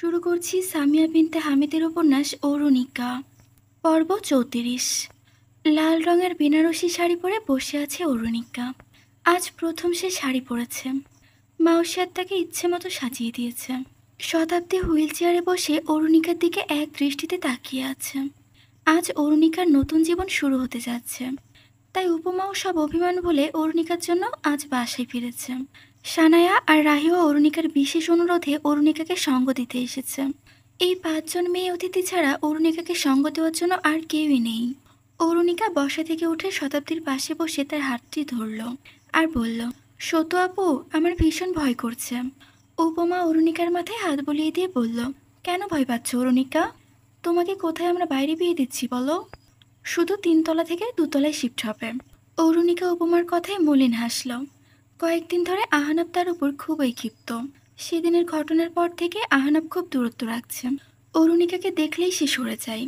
শুরু করছি সামিয়া বিনতে হামিদের উপন্যাস অরুণিকা পর্ব চৌত্রিশ লাল রঙের বেনারসি শাড়ি পরে বসে আছে অরুণিকা আজ প্রথম সে শাড়ি পরেছে মাউসিয়ার তাকে ইচ্ছে মতো সাজিয়ে দিয়েছে শতাব্দী হুইল চেয়ারে বসে অরুণিকার দিকে এক দৃষ্টিতে তাকিয়ে আছে আজ অরুণিকার নতুন জীবন শুরু হতে যাচ্ছে তাই উপমাও সব অভিমান বলে অরুণিকার জন্য আজ বাসায় ফিরেছে সানায়া আর রাহিও অরুণিকার বিশেষ অনুরোধে অরুণিকাকে সঙ্গ দিতে এসেছে এই পাঁচজন মেয়ে অতিথি ছাড়া অরুণিকাকে সঙ্গ দেওয়ার জন্য আর কেউই নেই অরুণিকা বসা থেকে উঠে শতাব্দীর পাশে বসে তার হাতটি ধরল আর বলল সত্য আপু আমার ভীষণ ভয় করছে উপমা অরুণিকার মাথায় হাত বুলিয়ে দিয়ে বলল কেন ভয় পাচ্ছ অরুণিকা তোমাকে কোথায় আমরা বাইরে বিয়ে দিচ্ছি বলো শুধু তিনতলা থেকে দুতলায় শিফট হবে অরুণিকা উপমার কথায় মলিন হাসলো কয়েকদিন ধরে আহানব তার উপর খুবই ক্ষিপ্ত সেদিনের ঘটনার পর থেকে আহানব খুব দূরত্ব রাখছে অরুণিকাকে দেখলেই সে সরে যায়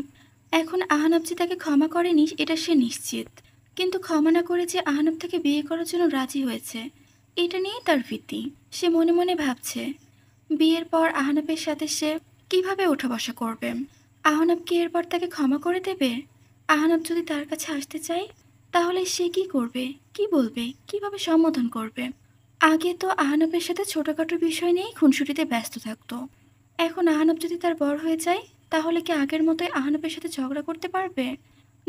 এখন আহানব যে তাকে ক্ষমা করেনি এটা সে নিশ্চিত কিন্তু ক্ষমা না করে যে আহানব তাকে বিয়ে করার জন্য রাজি হয়েছে এটা নিয়েই তার ভীতি সে মনে মনে ভাবছে বিয়ের পর আহনাবের সাথে সে কিভাবে উঠা বসা করবে আহনাব কি এরপর তাকে ক্ষমা করে দেবে আহনাব যদি তার কাছে আসতে চায় তাহলে সে কি করবে কি বলবে কিভাবে সম্বোধন করবে আগে তো আহানবের সাথে ছোটোখাটো বিষয় নিয়েই খুনসুটিতে ব্যস্ত থাকতো এখন আহানব যদি তার বড় হয়ে যায় তাহলে কি আগের মতোই আহানবের সাথে ঝগড়া করতে পারবে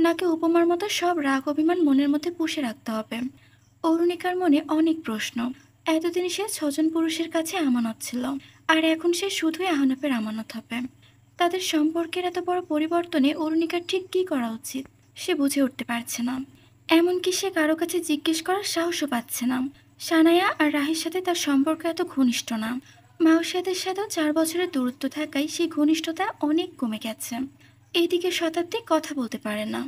নাকি উপমার মতো সব রাগ অভিমান মনের মধ্যে পুষে রাখতে হবে অরুণিকার মনে অনেক প্রশ্ন এতদিন সে ছজন পুরুষের কাছে আমানত ছিল আর এখন সে শুধুই আহানবের আমানত হবে তাদের সম্পর্কের এত বড় পরিবর্তনে অরুণিকার ঠিক কী করা উচিত সে বুঝে উঠতে পারছে না এমনকি সে কারো কাছে জিজ্ঞেস করার সাহসও পাচ্ছে না সানায়া আর রাহের সাথে তার সম্পর্ক এত ঘনিষ্ঠ না মাউসিয়াদের সাথেও চার বছরের দূরত্ব থাকায় সেই ঘনিষ্ঠতা অনেক কমে গেছে এইদিকে শতাব্দী কথা বলতে পারে না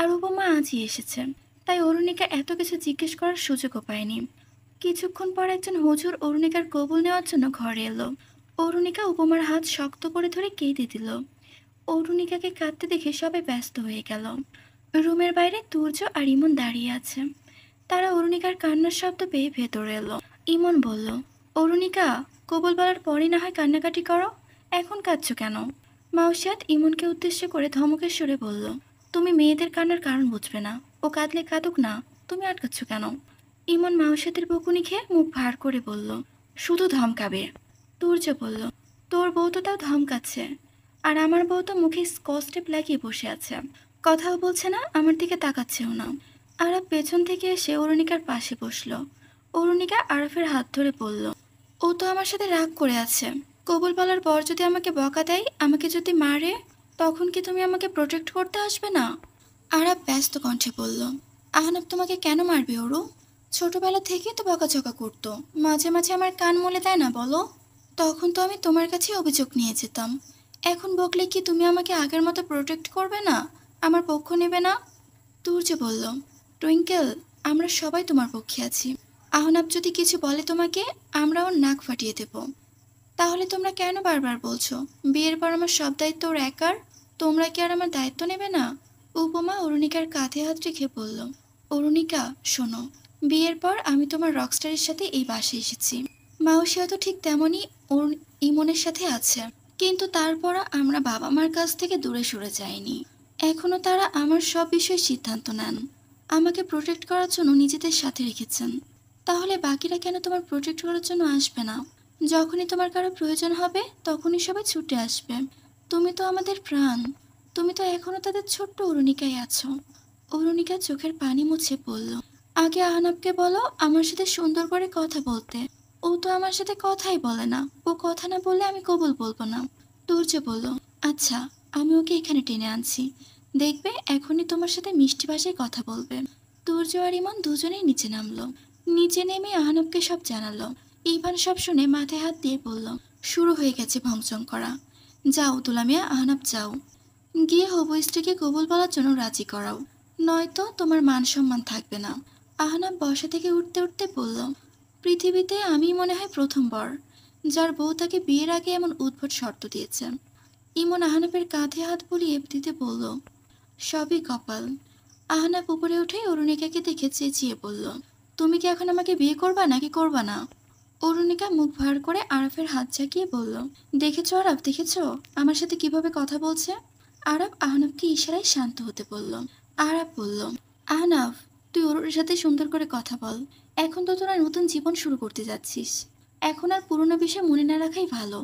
আর উপমা আজই এসেছে তাই অরুণিকা এত কিছু জিজ্ঞেস করার সুযোগও পায়নি কিছুক্ষণ পর একজন হুজুর অরুণিকার কবুল নেওয়ার জন্য ঘরে এলো অরুণিকা উপমার হাত শক্ত করে ধরে কেঁদে দিল অরুণিকাকে কাঁদতে দেখে সবাই ব্যস্ত হয়ে গেল রুমের বাইরে তুর্য আর ইমন দাঁড়িয়ে আছে তারা অরুণিকার কান্নার শব্দ পেয়ে ভেতরে এলো ইমন বলল অরুণিকা কবল বলার পরই না হয় কান্নাকাটি করো এখন কাঁদছ কেন মাউসিয়াত ইমনকে উদ্দেশ্য করে ধমকের সুরে বলল তুমি মেয়েদের কান্নার কারণ বুঝবে না ও কাঁদলে কাঁদুক না তুমি আটকাচ্ছ কেন ইমন মাউসিয়াতের বকুনি খেয়ে মুখ ভার করে বলল শুধু ধমকাবে তুর্য বলল তোর বউ তো তাও ধমকাচ্ছে আর আমার বউ তো মুখে স্কচ টেপ লাগিয়ে বসে আছে কথাও বলছে না আমার দিকে তাকাচ্ছেও না আরব পেছন থেকে এসে অরুণিকার পাশে বসল অরুণিকা আরফের হাত ধরে বলল ও তো আমার সাথে রাগ করে আছে কবুল বলার পর যদি আমাকে বকা দেয় আমাকে যদি মারে তখন কি তুমি আমাকে প্রোটেক্ট করতে আসবে না আরব ব্যস্ত কণ্ঠে বলল আহনব তোমাকে কেন মারবে ওরু ছোটবেলা থেকেই তো বকাঝকা করতো মাঝে মাঝে আমার কান মলে দেয় না বলো তখন তো আমি তোমার কাছে অভিযোগ নিয়ে যেতাম এখন বকলে কি তুমি আমাকে আগের মতো প্রোটেক্ট করবে না আমার পক্ষ নেবে না যে বলল টুইঙ্কেল আমরা সবাই তোমার পক্ষে আছি আহনাব যদি কিছু বলে তোমাকে আমরা ওর নাক ফাটিয়ে দেব তাহলে তোমরা কেন বারবার বলছো বিয়ের পর আমার সব দায়িত্ব ওর একার তোমরা কি আর আমার দায়িত্ব নেবে না উপমা অরুণিকার কাঁধে হাত রেখে বলল অরুণিকা শোনো বিয়ের পর আমি তোমার রকস্টারের সাথে এই বাসে এসেছি মাউসিয়া তো ঠিক তেমনই ইমনের সাথে আছে কিন্তু তারপর আমরা বাবা মার কাছ থেকে দূরে সরে যাইনি এখনও তারা আমার সব বিষয়ে সিদ্ধান্ত নেন আমাকে প্রোটেক্ট করার জন্য নিজেদের সাথে রেখেছেন তাহলে বাকিরা কেন তোমার প্রোটেক্ট করার জন্য আসবে না যখনই তোমার কারো প্রয়োজন হবে তখনই সবাই ছুটে আসবে তুমি তো আমাদের প্রাণ তুমি তো এখনও তাদের ছোট্ট অরুণিকায় আছো অরুণিকা চোখের পানি মুছে পড়ল আগে আহনাবকে বলো আমার সাথে সুন্দর করে কথা বলতে ও তো আমার সাথে কথাই বলে না ও কথা না বললে আমি কবল বলবো না দুর্য বলল আচ্ছা আমি ওকে এখানে টেনে আনছি দেখবে এখনই তোমার সাথে মিষ্টি ভাষায় কথা বলবে তুর্য আর ইমন দুজনেই নিচে নামলো নিচে নেমে আহানবকে সব জানালো ইভান সব শুনে মাথায় হাত দিয়ে বলল শুরু হয়ে গেছে ভংচং করা যাও মিয়া আহনব যাও গিয়ে হবু স্ত্রীকে কবুল বলার জন্য রাজি করাও নয়তো তোমার মান সম্মান থাকবে না আহানাব বসা থেকে উঠতে উঠতে বলল পৃথিবীতে আমি মনে হয় প্রথম বর যার বউ তাকে বিয়ের আগে এমন উদ্ভট শর্ত দিয়েছে ইমন আহনাপের কাঁধে হাত বুলিয়ে দিতে বলল সবই কপাল আহনাপ উপরে উঠে অরুণিকাকে দেখে চেঁচিয়ে বলল তুমি কি এখন আমাকে বিয়ে করবা নাকি করবা না অরুণিকা মুখ ভার করে আরফের হাত ঝাঁকিয়ে বলল দেখেছ আরব দেখেছ আমার সাথে কিভাবে কথা বলছে আরব আহনাফকে ইশারায় শান্ত হতে বলল আরব বলল আহনাফ তুই ওর সাথে সুন্দর করে কথা বল এখন তো তোরা নতুন জীবন শুরু করতে যাচ্ছিস এখন আর পুরনো বিষয় মনে না রাখাই ভালো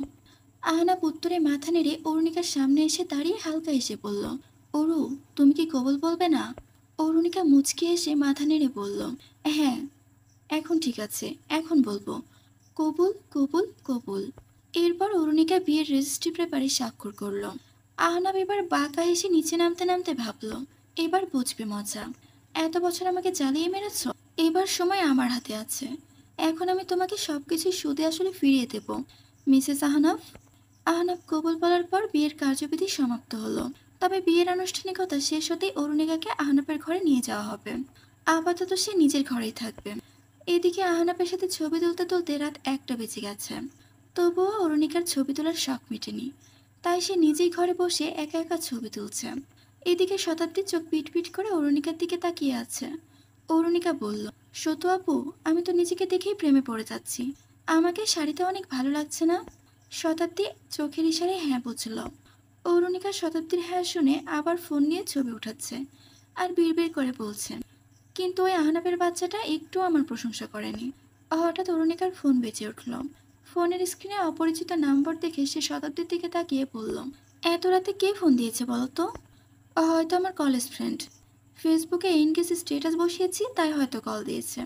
আহনা পুত্তরে মাথা নেড়ে অরুণিকার সামনে এসে দাঁড়িয়ে হালকা এসে বলল অরু তুমি কি কবল বলবে না অরুণিকা মুচকে এসে মাথা নেড়ে বলল হ্যাঁ এখন ঠিক আছে এখন বলবো কবুল কবুল কবুল এরপর অরুণিকা বিয়ের রেজিস্ট্রি পেপারে স্বাক্ষর করলো আহনাব এবার বাঁকা এসে নিচে নামতে নামতে ভাবলো এবার বুঝবে মজা এত বছর আমাকে জ্বালিয়ে মেরেছ এবার সময় আমার হাতে আছে এখন আমি তোমাকে সব সুদে আসলে ফিরিয়ে দেবো মিসেস আহনাফ আহনাব কবুল বলার পর বিয়ের কার্যবিধি সমাপ্ত হলো তবে বিয়ের আনুষ্ঠানিকতা শেষ হতেই অরুণিকাকে আহনাবের ঘরে নিয়ে যাওয়া হবে আপাতত সে নিজের ঘরেই থাকবে এদিকে আহনাবের সাথে ছবি তুলতে তুলতে রাত একটা বেজে গেছে তবুও অরুণিকার ছবি তোলার শখ মেটেনি তাই সে নিজেই ঘরে বসে একা একা ছবি তুলছে এদিকে শতাব্দীর চোখ পিট পিট করে অরুণিকার দিকে তাকিয়ে আছে অরুণিকা বলল সতু আপু আমি তো নিজেকে দেখেই প্রেমে পড়ে যাচ্ছি আমাকে শাড়িতে অনেক ভালো লাগছে না শতাব্দী চোখের ইশারে হ্যাঁ বুঝল অরুণিকা শতাব্দীর হ্যাঁ শুনে আবার ফোন নিয়ে ছবি উঠাচ্ছে আর বিড় করে বলছে কিন্তু ওই আহনাবের বাচ্চাটা একটু আমার প্রশংসা করেনি হঠাৎ অরুণিকার ফোন বেঁচে উঠল ফোনের স্ক্রিনে অপরিচিত নাম্বার দেখে সে শতাব্দীর দিকে তাকিয়ে বলল এত রাতে কে ফোন দিয়েছে বলতো তো হয়তো আমার কলেজ ফ্রেন্ড ফেসবুকে এনগেজ স্ট্যাটাস বসিয়েছি তাই হয়তো কল দিয়েছে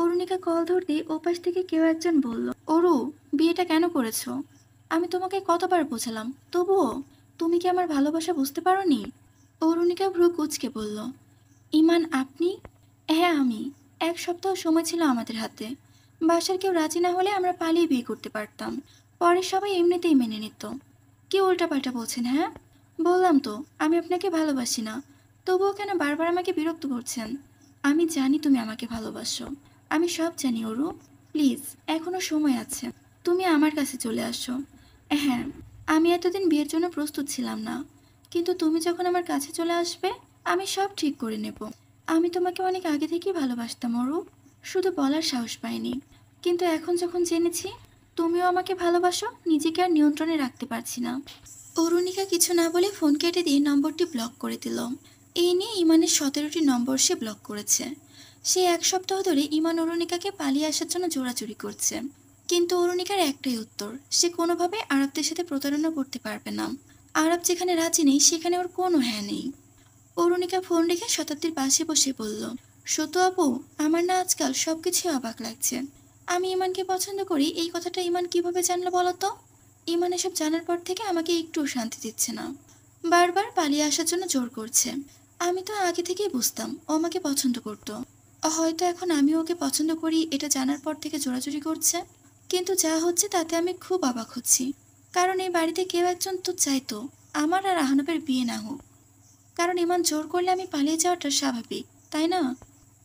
অরুণিকা কল ধরতে ওপাশ থেকে কেউ একজন বলল অরু বিয়েটা কেন করেছো আমি তোমাকে কতবার বোঝালাম তবুও তুমি কি আমার ভালোবাসা বুঝতে পারো নি অরুণিকা ভ্রু কুচকে বলল ইমান আপনি হ্যাঁ আমি এক সপ্তাহ সময় ছিল আমাদের হাতে বাসার কেউ রাজি না হলে আমরা পালিয়ে বিয়ে করতে পারতাম পরে সবাই এমনিতেই মেনে নিত কি উল্টাপাল্টা বলছেন হ্যাঁ বললাম তো আমি আপনাকে ভালোবাসি না তবুও কেন বারবার আমাকে বিরক্ত করছেন আমি জানি তুমি আমাকে ভালোবাসো আমি সব জানি অরু প্লিজ এখনও সময় আছে তুমি আমার কাছে চলে আসো হ্যাঁ আমি এতদিন বিয়ের জন্য প্রস্তুত ছিলাম না কিন্তু তুমি যখন আমার কাছে চলে আসবে আমি সব ঠিক করে নেব আমি তোমাকে অনেক আগে থেকেই ভালোবাসতাম অরূপ শুধু বলার সাহস পাইনি কিন্তু এখন যখন জেনেছি তুমিও আমাকে ভালোবাসো নিজেকে আর নিয়ন্ত্রণে রাখতে পারছি না অরুণিকা কিছু না বলে ফোন কেটে দিয়ে নম্বরটি ব্লক করে দিল এই নিয়ে ইমানের সতেরোটি নম্বর সে ব্লক করেছে সে এক সপ্তাহ ধরে ইমান অরুণিকাকে পালিয়ে আসার জন্য জোড়াচুরি করছে কিন্তু অরুণিকার একটাই উত্তর সে কোনোভাবে আরবদের সাথে প্রতারণা করতে পারবে না আরব যেখানে রাজি নেই সেখানে ওর কোনো হ্যাঁ নেই অরুণিকা ফোন রেখে শতাব্দীর পাশে বসে বলল সত্য আপু আমার না আজকাল সব কিছুই অবাক লাগছে আমি ইমানকে পছন্দ করি এই কথাটা ইমান কিভাবে জানলো বলো তো ইমান এসব জানার পর থেকে আমাকে একটুও শান্তি দিচ্ছে না বারবার পালিয়ে আসার জন্য জোর করছে আমি তো আগে থেকেই বুঝতাম ও আমাকে পছন্দ করতো হয়তো এখন আমি ওকে পছন্দ করি এটা জানার পর থেকে জোরাজুরি করছে কিন্তু যা হচ্ছে তাতে আমি খুব অবাক হচ্ছি কারণ এই বাড়িতে কেউ একজন তো চাইতো আমার আর আহনবের বিয়ে না হোক কারণ ইমান জোর করলে আমি পালিয়ে যাওয়াটা স্বাভাবিক তাই না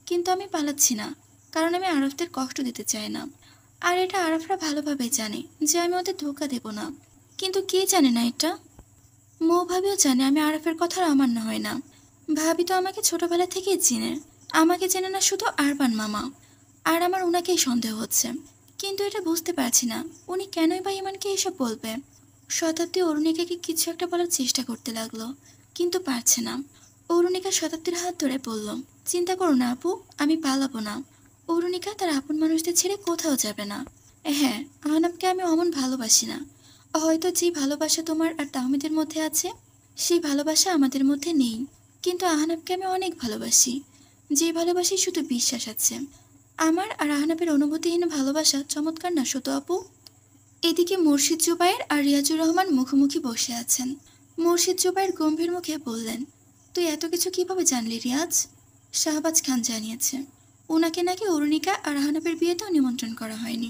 কিন্তু আমি পালাচ্ছি না কারণ আমি আরবদের কষ্ট দিতে চাই না আর এটা আরবরা ভালোভাবে জানে যে আমি ওদের ধোকা দেব না কিন্তু কে জানে না এটা মো ভাবিও জানে আমি আরফের কথা অমান্য হয় না ভাবি তো আমাকে ছোটবেলা থেকেই চিনে আমাকে চেনে না শুধু আরবান মামা আর আমার ওনাকেই সন্দেহ হচ্ছে কিন্তু এটা বুঝতে পারছি না উনি কেনই বা ইমানকে এসব বলবে শতাব্দী অরুণিকাকে কিছু একটা বলার চেষ্টা করতে লাগলো কিন্তু পারছে না অরুণিকা শতাব্দীর হাত ধরে বলল চিন্তা করো না আপু আমি পালাবো না অরুণিকা তার আপন মানুষদের ছেড়ে কোথাও যাবে না হ্যাঁ আহনাবকে আমি অমন ভালোবাসি না হয়তো যে ভালোবাসা তোমার আর তাহমিদের মধ্যে আছে সেই ভালোবাসা আমাদের মধ্যে নেই কিন্তু আহনামকে আমি অনেক ভালোবাসি যে ভালোবাসি শুধু বিশ্বাস আছে আমার আর আহনাবের অনুভূতিহীন ভালোবাসা চমৎকার না সুতো আপু এদিকে মুর্শিদ জুবাইর আর রিয়াজুর রহমান মুখোমুখি বসে আছেন মুর্শিদ জুবাইর গম্ভীর মুখে বললেন তুই এত কিছু কিভাবে জানলি রিয়াজ শাহবাজ খান জানিয়েছে ওনাকে নাকি অরুণিকা আর আহনাবের বিয়েতেও নিমন্ত্রণ করা হয়নি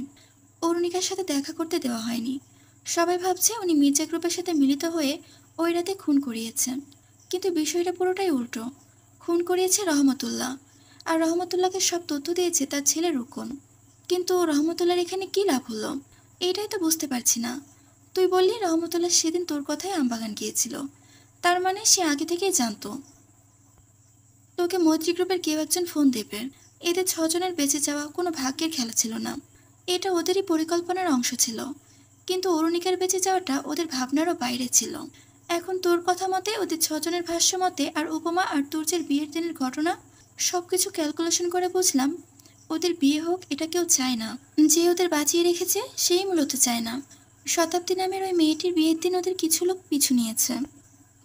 অরুণিকার সাথে দেখা করতে দেওয়া হয়নি সবাই ভাবছে উনি মির্জা গ্রুপের সাথে মিলিত হয়ে ওই রাতে খুন করিয়েছেন কিন্তু বিষয়টা পুরোটাই উল্টো খুন করিয়েছে রহমতুল্লাহ আর রহমতুল্লাহকে সব তথ্য দিয়েছে তার ছেলে রুকন কিন্তু রহমতুল্লাহর এখানে কি লাভ হলো এটাই তো বুঝতে পারছি না তুই বললি রহমতুল্লাহ সেদিন তোর কথায় আমবাগান গিয়েছিল তার মানে সে আগে থেকেই জানতো তোকে মৈত্রী গ্রুপের কেউ একজন ফোন দেবে এদের ছজনের বেঁচে যাওয়া কোনো ভাগ্যের খেলা ছিল না এটা ওদেরই পরিকল্পনার অংশ ছিল কিন্তু অরুণিকার বেঁচে যাওয়াটা ওদের ভাবনারও বাইরে ছিল এখন তোর কথা মতে ওদের ছজনের ভাষ্য মতে আর উপমা আর তুর্যের বিয়ের দিনের ঘটনা সব কিছু ক্যালকুলেশন করে বুঝলাম ওদের বিয়ে হোক এটা কেউ চায় না যে ওদের বাঁচিয়ে রেখেছে সেই মূলত চায় না শতাব্দী নামের ওই মেয়েটির বিয়ের দিন ওদের কিছু লোক পিছু নিয়েছে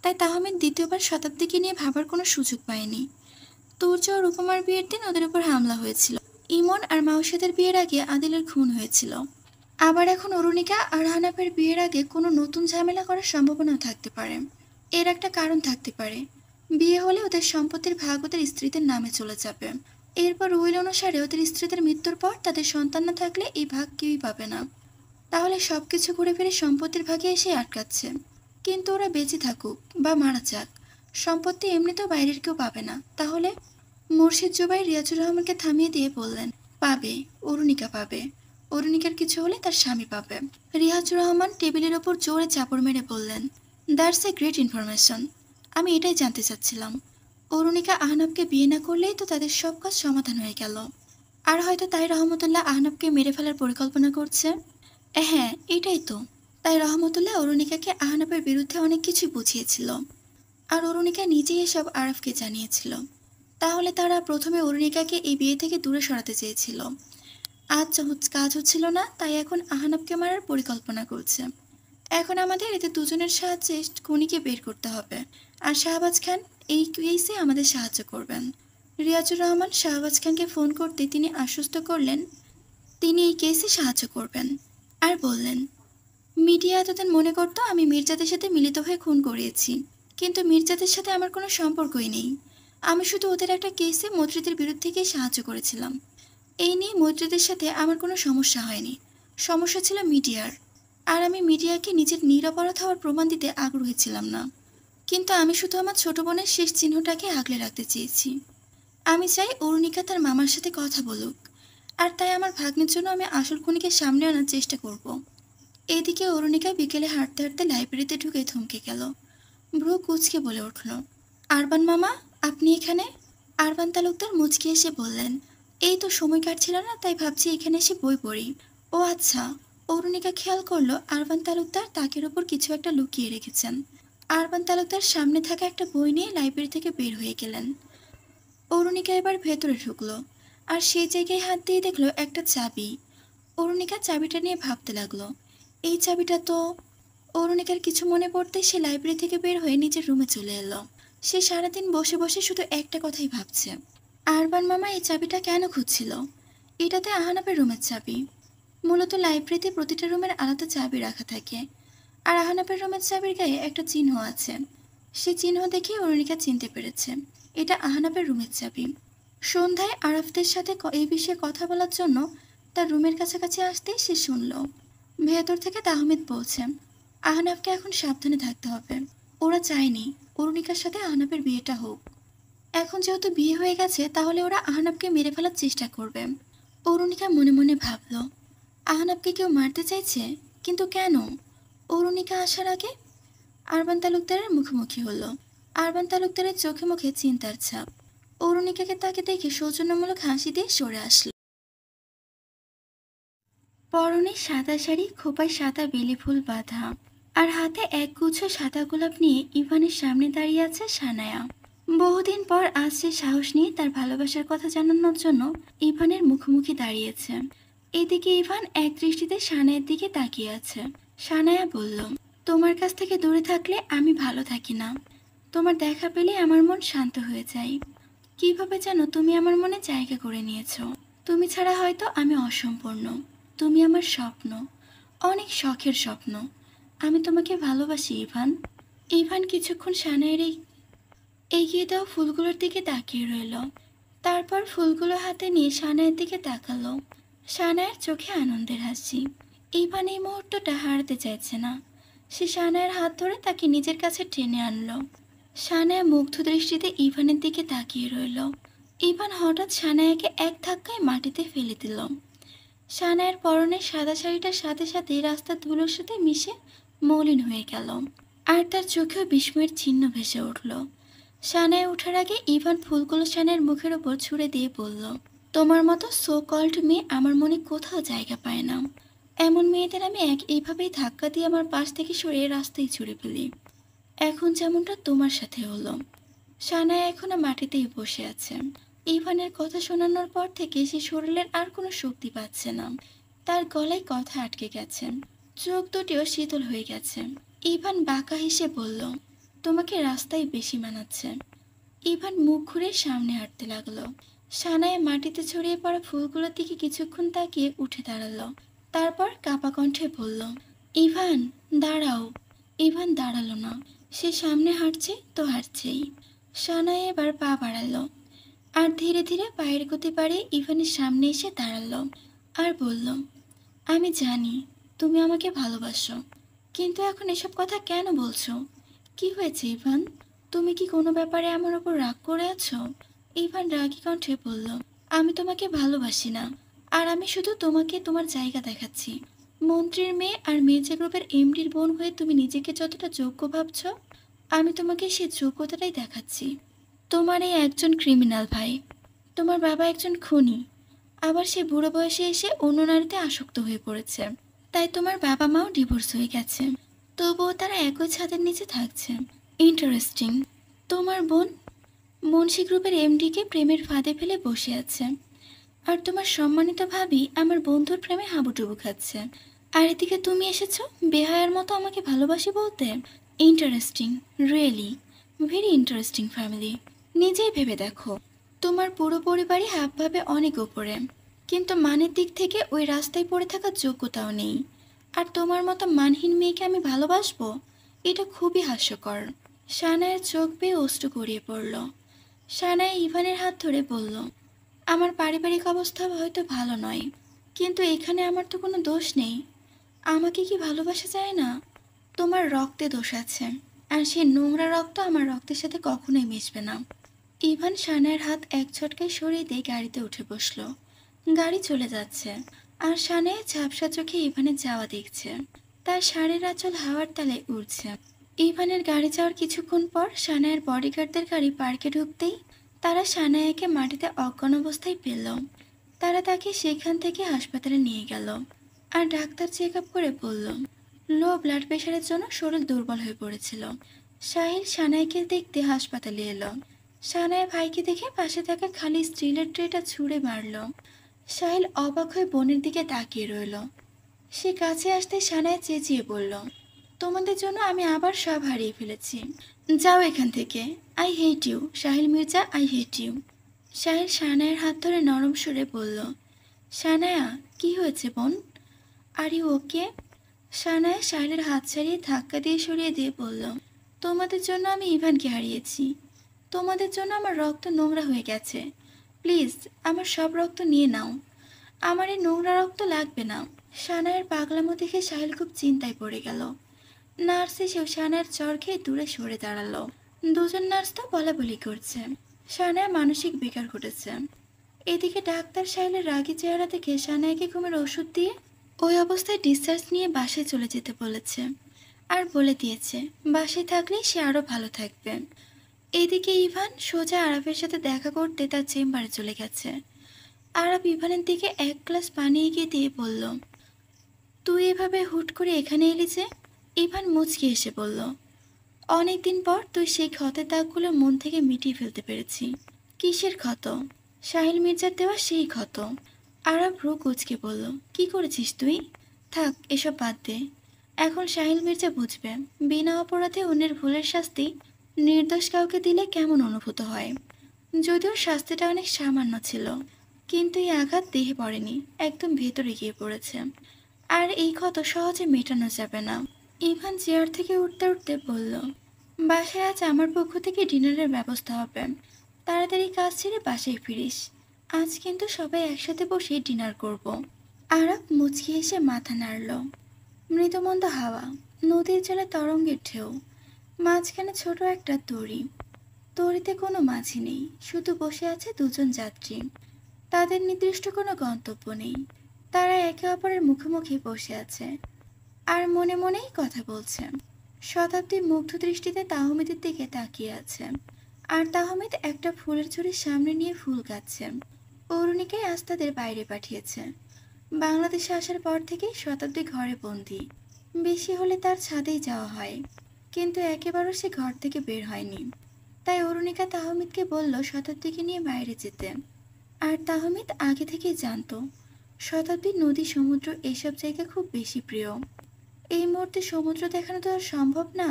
তাই তাহমেদ দ্বিতীয়বার শতাব্দীকে নিয়ে ভাবার কোনো সুযোগ পায়নি তূর্য ও রূপমার বিয়ের দিন ওদের উপর হামলা হয়েছিল ইমন আর মাউসাদের বিয়ের আগে আদিলের খুন হয়েছিল আবার এখন অরুণিকা আর হানাফের বিয়ের আগে কোনো নতুন ঝামেলা করার সম্ভাবনা থাকতে পারে এর একটা কারণ থাকতে পারে বিয়ে হলে ওদের সম্পত্তির ভাগ ওদের স্ত্রীদের নামে চলে যাবে এরপর উইল অনুসারে ওদের স্ত্রীদের মৃত্যুর পর তাদের সন্তান না থাকলে এই ভাগ কেউই পাবে না তাহলে সব কিছু ঘুরে ফিরে সম্পত্তির ভাগে এসে আটকাচ্ছে কিন্তু ওরা বেঁচে থাকুক বা মারা যাক সম্পত্তি এমনিতেও বাইরের কেউ পাবে না তাহলে মুর্শিদ জুবাই রিয়াজুর রহমানকে থামিয়ে দিয়ে বললেন পাবে অরুণিকা পাবে অরুণিকার কিছু হলে তার স্বামী পাবে রিয়াজুর রহমান টেবিলের ওপর জোরে চাপড় মেরে বললেন দ্যাটস এ গ্রেট ইনফরমেশন আমি এটাই জানতে চাচ্ছিলাম অরুণিকা আহনাবকে বিয়ে না করলেই তো তাদের সব কাজ সমাধান হয়ে গেল আর হয়তো তাই রহমতুল্লাহ আহনাবকে মেরে ফেলার পরিকল্পনা করছে হ্যাঁ এটাই তো তাই রহমতুল্লাহ অরুণিকাকে আহনাবের বিরুদ্ধে অনেক কিছু বুঝিয়েছিল আর অরুণিকা নিজেই এসব আরফকে জানিয়েছিল তাহলে তারা প্রথমে অরুণিকাকে এই বিয়ে থেকে দূরে সরাতে চেয়েছিল আজ কাজ হচ্ছিল না তাই এখন আহনাবকে মারার পরিকল্পনা করছে এখন আমাদের এতে দুজনের সাহায্যে খুনিকে বের করতে হবে আর শাহবাজ খান এই কেসে আমাদের সাহায্য করবেন রিয়াজুর রহমান শাহবাজ খানকে ফোন করতে তিনি আশ্বস্ত করলেন তিনি এই কেসে সাহায্য করবেন আর বললেন মিডিয়া এতদিন মনে করতো আমি মির্জাদের সাথে মিলিত হয়ে খুন করিয়েছি কিন্তু মির্জাদের সাথে আমার কোনো সম্পর্কই নেই আমি শুধু ওদের একটা কেসে মৈত্রীদের বিরুদ্ধে গিয়ে সাহায্য করেছিলাম এই নিয়ে মৈত্রীদের সাথে আমার কোনো সমস্যা হয়নি সমস্যা ছিল মিডিয়ার আর আমি মিডিয়াকে নিজের নিরাপরাধ হওয়ার প্রমাণ দিতে আগ্রহী ছিলাম না কিন্তু আমি শুধু আমার ছোট বোনের শেষ চিহ্নটাকে আগলে রাখতে চেয়েছি আমি চাই অরুণিকা তার মামার সাথে কথা বলুক আর তাই আমার ভাগ্নের জন্য আমি আসল খুনিকে সামনে আনার চেষ্টা করব। এদিকে অরুণিকা বিকেলে হাঁটতে হাঁটতে লাইব্রেরিতে ঢুকে থমকে গেল ভ্রু কুচকে বলে উঠল আরবান মামা আপনি এখানে আরবান তালুকদার মুচকি এসে বললেন এই তো সময় কাটছিল না তাই ভাবছি এখানে এসে বই পড়ি ও আচ্ছা অরুণিকা খেয়াল করলো আরবান তালুকদার তাকের ওপর কিছু একটা লুকিয়ে রেখেছেন আরবান তালুকদার সামনে থাকা একটা বই নিয়ে লাইব্রেরি থেকে বের হয়ে গেলেন অরুণিকা এবার ভেতরে ঢুকলো আর সেই জায়গায় হাত দিয়ে দেখলো একটা চাবি অরুণিকা চাবিটা নিয়ে ভাবতে লাগলো এই চাবিটা তো অরুণিকার কিছু মনে পড়তে সে লাইব্রেরি থেকে বের হয়ে নিজের রুমে চলে এলো সে সারাদিন বসে বসে শুধু একটা কথাই ভাবছে আরবান মামা এই চাবিটা কেন খুঁজছিল এটাতে আহানাবের রুমের চাবি মূলত লাইব্রেরিতে প্রতিটা রুমের আলাদা চাবি রাখা থাকে আর আহনাপের রুমের চাবির গায়ে একটা চিহ্ন আছে সে চিহ্ন দেখে অরুণিকা চিনতে পেরেছে এটা আহনাপের রুমের চাবি সন্ধ্যায় আরফদের সাথে এই বিষয়ে কথা বলার জন্য তার রুমের কাছাকাছি আসতেই সে শুনল ভেতর থেকে তাহমিদ বলছে আহনাফকে এখন সাবধানে থাকতে হবে ওরা চায়নি অরুণিকার সাথে আহনাপের বিয়েটা হোক এখন যেহেতু বিয়ে হয়ে গেছে তাহলে ওরা আহনাফকে মেরে ফেলার চেষ্টা করবে অরুণিকা মনে মনে ভাবলো আহনাবকে কেউ মারতে চাইছে কিন্তু কেন অরুণিকা আসার আগে আরবান তালুকদারের মুখোমুখি হলো আরবান তালুকদারের চোখে মুখে চিন্তার ছাপ অরুণিকাকে তাকে দেখে সৌজন্যমূলক হাসি দিয়ে সরে আসল পরনে সাদা শাড়ি খোপায় সাদা বেলি ফুল বাঁধা আর হাতে এক গুছ সাদা গোলাপ নিয়ে ইভানের সামনে দাঁড়িয়ে আছে সানায়া বহুদিন পর আজ সে সাহস নিয়ে তার ভালোবাসার কথা জানানোর জন্য ইভানের মুখোমুখি দাঁড়িয়েছে এদিকে ইভান এক দৃষ্টিতে সানায়ের দিকে তাকিয়ে আছে সানায়া বলল তোমার কাছ থেকে দূরে থাকলে আমি ভালো থাকি না তোমার দেখা পেলে আমার মন শান্ত হয়ে যায় কিভাবে যেন তুমি আমার মনে জায়গা করে নিয়েছো তুমি ছাড়া হয়তো আমি অসম্পূর্ণ তুমি আমার স্বপ্ন অনেক শখের স্বপ্ন আমি তোমাকে ভালোবাসি ইভান ইভান কিছুক্ষণ সানায়ের এগিয়ে দেওয়া ফুলগুলোর দিকে তাকিয়ে রইল তারপর ফুলগুলো হাতে নিয়ে সানায়ের দিকে তাকালো সানায়ের চোখে আনন্দের হাসি ইভান এই মুহূর্তটা হারাতে চাইছে না সে সানায়ের হাত ধরে তাকে নিজের কাছে টেনে আনলো সানায় মুগ্ধ দৃষ্টিতে ইভানের দিকে তাকিয়ে রইল ইভান হঠাৎ সানায়াকে এক ধাক্কায় মাটিতে ফেলে দিল সানায়ের পরনের সাদা শাড়িটার সাথে সাথে রাস্তা ধুলোর সাথে মিশে মলিন হয়ে গেল আর তার চোখেও বিস্ময়ের চিহ্ন ভেসে উঠল সানায় ওঠার আগে ইভান ফুলগুলো সানের মুখের ওপর ছুঁড়ে দিয়ে বলল তোমার মতো সো কল্ড মেয়ে আমার মনে কোথাও জায়গা পায় না এমন মেয়েদের আমি এক এইভাবেই ধাক্কা দিয়ে আমার পাশ থেকে সরিয়ে রাস্তায় ছুড়ে ফেলি এখন যেমনটা তোমার সাথে হলো সানায় এখনো মাটিতেই বসে আছে ইভানের কথা শোনানোর পর থেকে সে শরীরের আর কোনো শক্তি পাচ্ছে না তার গলায় কথা আটকে গেছে চোখ দুটিও শীতল হয়ে গেছে ইভান বাঁকা হেসে বলল তোমাকে রাস্তায় বেশি মানাচ্ছে ইভান মুখ ঘুরে সামনে হাঁটতে লাগলো সানায় মাটিতে ছড়িয়ে পড়া ফুলগুলোর দিকে কিছুক্ষণ তাকিয়ে উঠে দাঁড়ালো তারপর কাপা কণ্ঠে বলল ইভান দাঁড়াও ইভান দাঁড়ালো না সে সামনে হাঁটছে তো হাঁটছেই সানায় এবার পা বাড়ালো আর ধীরে ধীরে পায়ের গতি বাড়িয়ে ইভানের সামনে এসে দাঁড়ালো আর বলল আমি জানি তুমি আমাকে ভালোবাসো কিন্তু এখন এসব কথা কেন বলছো কি হয়েছে ইভান তুমি কি কোনো ব্যাপারে আমার ওপর রাগ করে আছো ইভান রাগি কণ্ঠে বলল আমি তোমাকে ভালোবাসি না আর আমি শুধু তোমাকে তোমার জায়গা দেখাচ্ছি মন্ত্রীর মেয়ে আর মেজা গ্রুপের এমডির বোন হয়ে তুমি নিজেকে যতটা যোগ্য ভাবছ আমি তোমাকে সেই যোগ্যতাটাই দেখাচ্ছি তোমার এই একজন ক্রিমিনাল ভাই তোমার বাবা একজন খুনি আবার সে বুড়ো বয়সে এসে অন্য নারীতে আসক্ত হয়ে পড়েছে তাই তোমার বাবা মাও ডিভোর্স হয়ে গেছে তবুও তারা একই ছাদের নিচে থাকছে ইন্টারেস্টিং তোমার বোন মুন্সি গ্রুপের এমডিকে প্রেমের ফাঁদে ফেলে বসে আছে আর তোমার সম্মানিত ভাবি আমার বন্ধুর প্রেমে হাবুটুবু খাচ্ছে আর এদিকে তুমি এসেছো বেহায়ার মতো আমাকে ভালোবাসি বলতে interesting really very interesting family নিজেই ভেবে দেখো তোমার পুরো পরিবারই হাফভাবে অনেক ওপরে কিন্তু মানের দিক থেকে ওই রাস্তায় পড়ে থাকার যোগ্যতাও নেই আর তোমার মতো মানহীন মেয়েকে আমি ভালোবাসবো এটা খুবই হাস্যকর সানায়ের চোখ বেয়ে অস্ত্র গড়িয়ে পড়লো সানাই ইভানের হাত ধরে বলল আমার পারিবারিক অবস্থা হয়তো ভালো নয় কিন্তু এখানে আমার তো কোনো দোষ নেই আমাকে কি ভালোবাসা যায় না তোমার রক্তে দোষ আছে আর সেই নোংরা রক্ত আমার রক্তের সাথে কখনোই মিশবে না ইভান সানায়ের হাত এক ছটকায় সরিয়ে দিয়ে গাড়িতে উঠে বসলো গাড়ি চলে যাচ্ছে আর সানায় ঝাপসা চোখে ইভানের যাওয়া দেখছে তার শাড়ির আঁচল হাওয়ার তালে উড়ছে ইভানের গাড়ি যাওয়ার কিছুক্ষণ পর সানায়ের বডিগার্ডদের গাড়ি পার্কে ঢুকতেই তারা সানায়াকে মাটিতে অজ্ঞান অবস্থায় পেল তারা তাকে সেখান থেকে হাসপাতালে নিয়ে গেল আর ডাক্তার চেক আপ করে বলল লো ব্লাড প্রেশারের জন্য শরীর দুর্বল হয়ে পড়েছিল সাহিল সানাইকে দেখতে হাসপাতালে এলো সানায় ভাইকে দেখে পাশে থাকা খালি স্টিলের ট্রেটা ছুঁড়ে মারল সাহিল অবাক হয়ে বোনের দিকে তাকিয়ে রইল সে কাছে আসতে সানায় চেঁচিয়ে বলল তোমাদের জন্য আমি আবার সব হারিয়ে ফেলেছি যাও এখান থেকে I hate you Sahil Mirza I hate you Sahil সানায়ের হাত ধরে নরম সুরে বলল সানায়া কি হয়েছে বোন আর ইউ ওকে সানায়া শাহিলের হাত ছাড়িয়ে ধাক্কা দিয়ে সরিয়ে দিয়ে বলল তোমাদের জন্য আমি ইভানকে হারিয়েছি তোমাদের জন্য আমার রক্ত নোংরা হয়ে গেছে প্লিজ আমার সব রক্ত নিয়ে নাও আমার এই নোংরা রক্ত লাগবে না সানায়ের পাগলামো দেখে সাহিল খুব চিন্তায় পড়ে গেল নার্সে শিবশানের চর খেয়ে দূরে সরে দাঁড়ালো দুজন নার্স তো বলা বলি করছে সানায় মানসিক বিকার ঘটেছে এদিকে ডাক্তার সাহেলের রাগি চেহারা দেখে সানায়কে ঘুমের ওষুধ দিয়ে ওই অবস্থায় ডিসচার্জ নিয়ে বাসায় চলে যেতে বলেছে আর বলে দিয়েছে বাসায় থাকলে সে আরও ভালো থাকবে এদিকে ইভান সোজা আরবের সাথে দেখা করতে তার চেম্বারে চলে গেছে আরব ইভানের দিকে এক গ্লাস পানি এগিয়ে দিয়ে বলল তুই এভাবে হুট করে এখানে এলি যে ইভান মুচকি এসে বলল অনেকদিন পর তুই সেই ক্ষতের দাগগুলো মন থেকে মিটিয়ে ফেলতে পেরেছি কিসের ক্ষত সাহিল মির্জার দেওয়া সেই ক্ষত আরব রু কুচকে বলল কি করেছিস তুই থাক এসব বাদ দে এখন সাহিল মির্জা বুঝবে বিনা অপরাধে অন্যের ভুলের শাস্তি নির্দোষ কাউকে দিলে কেমন অনুভূত হয় যদিও শাস্তিটা অনেক সামান্য ছিল কিন্তু এই আঘাত দেহে পড়েনি একদম ভেতরে গিয়ে পড়েছে আর এই ক্ষত সহজে মেটানো যাবে না ইভান চেয়ার থেকে উঠতে উঠতে বলল বাসায় আজ আমার পক্ষ থেকে ডিনারের ব্যবস্থা হবে তাড়াতাড়ি কাজ ছেড়ে বাসায় ফিরিস আজ কিন্তু সবাই একসাথে বসে ডিনার করব। আরব মুচকি এসে মাথা নাড়ল মৃতমন্দ হাওয়া নদীর জলে তরঙ্গের ঢেউ মাঝখানে ছোট একটা তরি তরিতে কোনো মাঝি নেই শুধু বসে আছে দুজন যাত্রী তাদের নির্দিষ্ট কোনো গন্তব্য নেই তারা একে অপরের মুখোমুখি বসে আছে আর মনে মনেই কথা বলছে শতাব্দী মুগ্ধ দৃষ্টিতে তাহমিদের দিকে তাকিয়ে আছে আর তাহমিদ একটা ফুলের ছড়ির সামনে নিয়ে ফুল গাচ্ছে অরুণীকে আজ তাদের বাইরে পাঠিয়েছে বাংলাদেশে আসার পর থেকেই শতাব্দী ঘরে বন্দি বেশি হলে তার ছাদেই যাওয়া হয় কিন্তু একেবারেও সে ঘর থেকে বের হয়নি তাই অরুণিকা তাহমিদকে বলল শতাব্দীকে নিয়ে বাইরে যেতে আর তাহমিদ আগে থেকেই জানতো শতাব্দী নদী সমুদ্র এসব জায়গা খুব বেশি প্রিয় এই মুহূর্তে সমুদ্র দেখানো তো আর সম্ভব না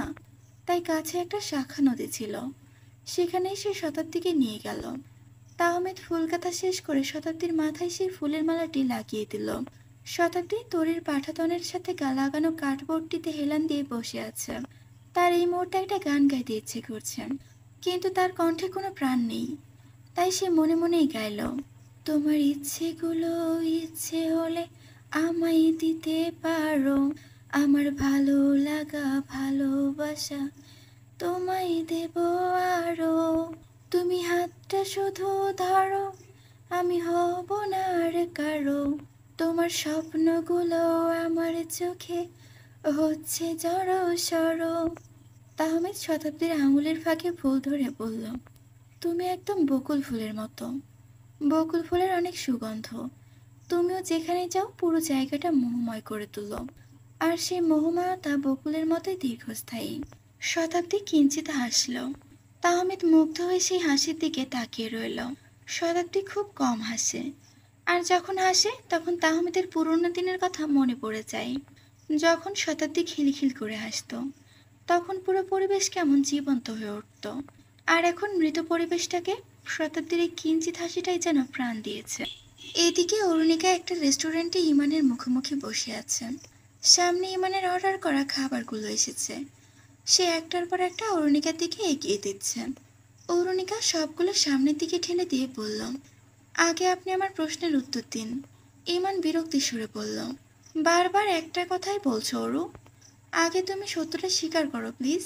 তাই কাছে একটা শাখা নদী ছিল সেখানেই সে শতাব্দীকে নিয়ে গেল তাহমেদ ফুল কাঁথা শেষ করে শতাব্দীর মাথায় সেই ফুলের মালাটি লাগিয়ে দিল শতাব্দী তরির পাঠাতনের সাথে গা লাগানো কাঠবোর্ডটিতে হেলান দিয়ে বসে আছে তার এই মুহূর্তে একটা গান গাইতে ইচ্ছে করছে কিন্তু তার কণ্ঠে কোনো প্রাণ নেই তাই সে মনে মনেই গাইল তোমার ইচ্ছেগুলো ইচ্ছে হলে আমায় দিতে পারো আমার ভালো লাগা ভালোবাসা তোমায় দেব আরো তুমি হাতটা শুধু ধরো আমি হব না আর কারো তোমার স্বপ্নগুলো আমার চোখে হচ্ছে জড়ো সড়ো তাহমিদ শতাব্দীর আঙুলের ফাঁকে ফুল ধরে বলল তুমি একদম বকুল ফুলের মতো বকুল ফুলের অনেক সুগন্ধ তুমিও যেখানে যাও পুরো জায়গাটা মোহময় করে তুলো আর সেই মোহমায়াটা বকুলের মতোই দীর্ঘস্থায়ী শতাব্দী কিঞ্চিত হাসল তাহমিদ মুগ্ধ হয়ে সেই হাসির দিকে তাকিয়ে রইল শতাব্দী খুব কম হাসে আর যখন হাসে তখন তাহমিদের পুরনো দিনের কথা মনে পড়ে যায় যখন শতাব্দী খিলখিল করে হাসত তখন পুরো পরিবেশ কেমন জীবন্ত হয়ে উঠত আর এখন মৃত পরিবেশটাকে শতাব্দীর এই কিঞ্চিত হাসিটাই যেন প্রাণ দিয়েছে এদিকে অরুণিকা একটা রেস্টুরেন্টে ইমানের মুখোমুখি বসে আছেন সামনে ইমানের অর্ডার করা খাবারগুলো এসেছে সে একটার পর একটা অরুণিকার দিকে এগিয়ে দিচ্ছে অরুণিকা সবগুলো সামনের দিকে ঠেলে দিয়ে বলল আগে আপনি আমার প্রশ্নের উত্তর দিন ইমান বিরক্তি সুরে বলল বারবার একটা কথাই বলছো অরু আগে তুমি সত্যটা স্বীকার করো প্লিজ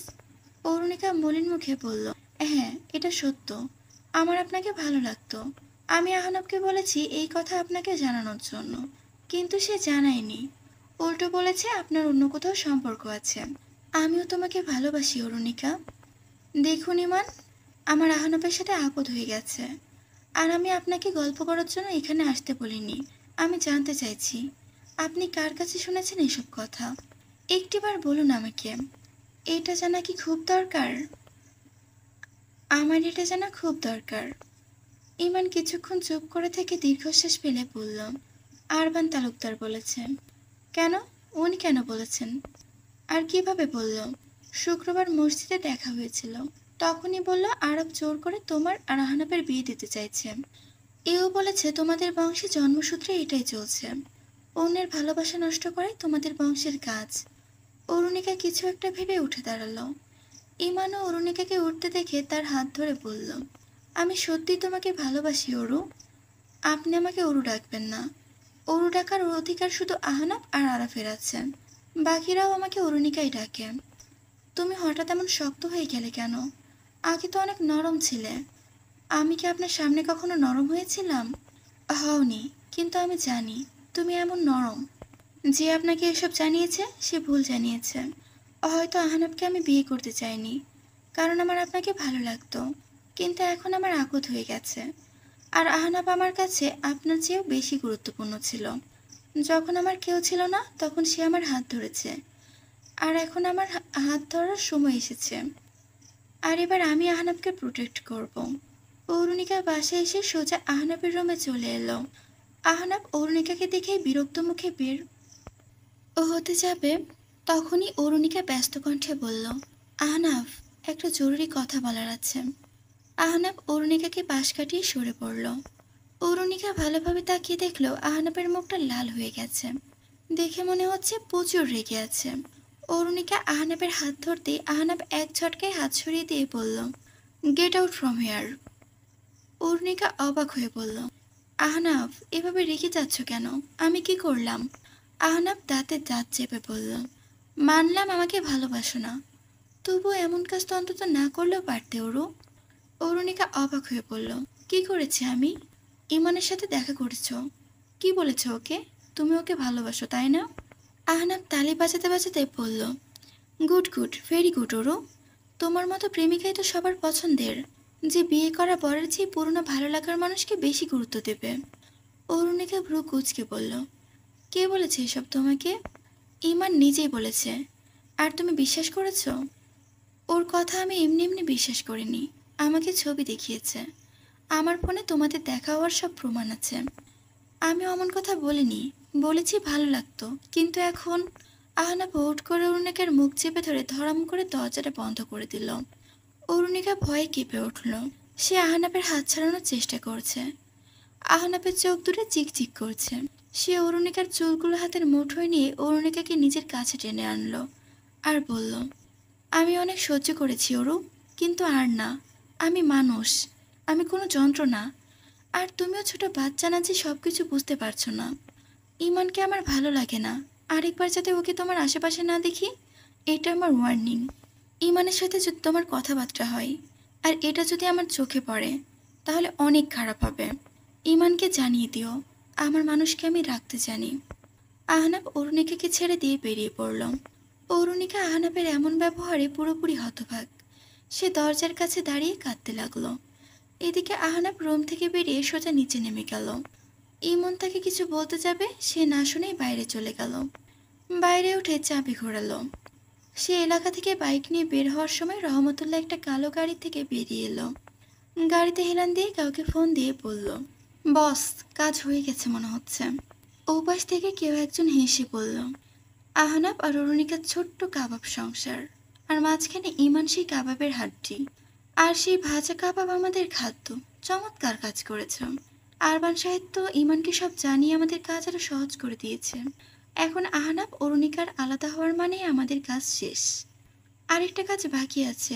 অরুণিকা মলিন মুখে বলল হ্যাঁ এটা সত্য আমার আপনাকে ভালো লাগতো আমি আহনবকে বলেছি এই কথা আপনাকে জানানোর জন্য কিন্তু সে জানায়নি উল্টো বলেছে আপনার অন্য কোথাও সম্পর্ক আছে আমিও তোমাকে ভালোবাসি অরুণিকা দেখুন ইমান আমার আহানবের সাথে আপদ হয়ে গেছে আর আমি আপনাকে গল্প করার জন্য এখানে আসতে বলিনি আমি জানতে চাইছি আপনি কার কাছে শুনেছেন এসব কথা একটিবার বলুন আমাকে এটা জানা কি খুব দরকার আমার এটা জানা খুব দরকার ইমান কিছুক্ষণ চুপ করে থেকে দীর্ঘশ্বাস ফেলে বলল আরবান তালুকদার বলেছে কেন উনি কেন বলেছেন আর কিভাবে বলল শুক্রবার মসজিদে দেখা হয়েছিল তখনই বলল আরব জোর করে তোমার আর আহনাবের বিয়ে দিতে চাইছে এও বলেছে তোমাদের বংশে জন্মসূত্রে এটাই চলছে অন্যের ভালোবাসা নষ্ট করে তোমাদের বংশের কাজ অরুণিকা কিছু একটা ভেবে উঠে দাঁড়ালো ইমানও অরুণিকাকে উঠতে দেখে তার হাত ধরে বলল আমি সত্যি তোমাকে ভালোবাসি অরু আপনি আমাকে অরু ডাকবেন না অরু ডাকার অধিকার শুধু আহনাব আর আরাফের আছে বাকিরাও আমাকে অরুণিকাই ডাকে তুমি হঠাৎ এমন শক্ত হয়ে গেলে কেন আগে তো অনেক নরম ছিলে আমি কি আপনার সামনে কখনো নরম হয়েছিলাম হওনি কিন্তু আমি জানি তুমি এমন নরম যে আপনাকে এসব জানিয়েছে সে ভুল জানিয়েছে হয়তো আহনাবকে আমি বিয়ে করতে চাইনি কারণ আমার আপনাকে ভালো লাগতো কিন্তু এখন আমার আকত হয়ে গেছে আর আহনাব আমার কাছে আপনার চেয়েও বেশি গুরুত্বপূর্ণ ছিল যখন আমার কেউ ছিল না তখন সে আমার হাত ধরেছে আর এখন আমার হাত ধরার সময় এসেছে আর এবার আমি আহনাবকে প্রোটেক্ট করব। অরুণিকা বাসায় এসে সোজা আহনাবের রুমে চলে এলো আহনাব অরুণিকাকে দেখে বিরক্ত মুখে বের ও হতে যাবে তখনই অরুণিকা ব্যস্ত কণ্ঠে বলল আহনাফ একটা জরুরি কথা বলার আছে আহনাব অরুণিকাকে পাশ কাটিয়ে সরে পড়ল অরুণিকা ভালোভাবে তাকিয়ে দেখল আহনাবের মুখটা লাল হয়ে গেছে দেখে মনে হচ্ছে প্রচুর রেগে আছে অরুণিকা আহনাবের হাত ধরতেই আহনাব এক ঝটকায় হাত ছড়িয়ে দিয়ে বলল get out from here Arunika অবাক হয়ে বলল আহনাব এভাবে রেগে যাচ্ছ কেন আমি কি করলাম আহনাব দাঁতে দাঁত চেপে বলল মানলাম আমাকে ভালোবাসো না তবু এমন কাজ তো অন্তত না করলেও পারতে ওরু অরুণিকা অবাক হয়ে বলল কি করেছি আমি ইমানের সাথে দেখা করেছ কি বলেছ ওকে তুমি ওকে ভালোবাসো তাই না আহনাব তালি বাজাতে বাজাতে বলল good good very good Oru তোমার মতো প্রেমিকাই তো সবার পছন্দের যে বিয়ে করা বরের চেয়ে পুরনো ভালো লাগার মানুষকে বেশি গুরুত্ব দেবে অরুণিকা ভ্রু কুচকে বলল কে বলেছে এসব তোমাকে ইমান নিজেই বলেছে আর তুমি বিশ্বাস করেছ ওর কথা আমি এমনি এমনি বিশ্বাস করিনি আমাকে ছবি দেখিয়েছে আমার ফোনে তোমাদের দেখা হওয়ার সব প্রমাণ আছে আমি অমন কথা বলিনি বলেছি ভালো লাগতো কিন্তু এখন আহনাব ভোট করে অরুণিকার মুখ চেপে ধরে ধরাম করে দরজাটা বন্ধ করে দিল অরুণিকা ভয়ে কেঁপে উঠল সে আহনাবের হাত ছাড়ানোর চেষ্টা করছে আহনাপের চোখ দুটো চিকচিক করছে সে অরুণিকার চুলগুলো হাতের মুঠোয় নিয়ে অরুণিকাকে নিজের কাছে টেনে আনলো আর বলল আমি অনেক সহ্য করেছি অরু কিন্তু আর না আমি মানুষ আমি কোনো যন্ত্র না আর তুমিও ছোট বাচ্চা না যে সব কিছু বুঝতে পারছো না ইমানকে আমার ভালো লাগে না আরেকবার যাতে ওকে তোমার আশেপাশে না দেখি এটা আমার ওয়ার্নিং ইমানের সাথে যদি তোমার কথাবার্তা হয় আর এটা যদি আমার চোখে পড়ে তাহলে অনেক খারাপ হবে ইমানকে জানিয়ে দিও আমার মানুষকে আমি রাখতে জানি আহনাব অরুণিকাকে ছেড়ে দিয়ে বেরিয়ে পড়ল অরুণিকা আহনাবের এমন ব্যবহারে পুরোপুরি হতভাগ সে দরজার কাছে দাঁড়িয়ে কাঁদতে লাগলো এদিকে আহনাব রুম থেকে বেরিয়ে সোজা নিচে নেমে গেল ইমন তাকে কিছু বলতে যাবে সে না শুনেই বাইরে চলে গেল বাইরে উঠে চাবি ঘোরালো সে এলাকা থেকে বাইক নিয়ে বের হওয়ার সময় রহমতুল্লাহ একটা কালো গাড়ি থেকে বেরিয়ে এলো গাড়িতে হেলান দিয়ে কাউকে ফোন দিয়ে বলল বস কাজ হয়ে গেছে মনে হচ্ছে ওপাশ থেকে কেউ একজন হেসে বলল আহনাব আর অরুণিকার ছোট্ট কাবাব সংসার আর মাঝখানে ইমান সেই কাবাবের হাড্ডি আর সেই ভাজা কাবাব আমাদের খাদ্য চমৎকার কাজ করেছ আরবান সাহেব তো ইমানকে সব জানিয়ে আমাদের কাজ আরো সহজ করে দিয়েছে এখন আহনাব অরুণিকার আলাদা হওয়ার মানে আমাদের কাজ শেষ আরেকটা কাজ বাকি আছে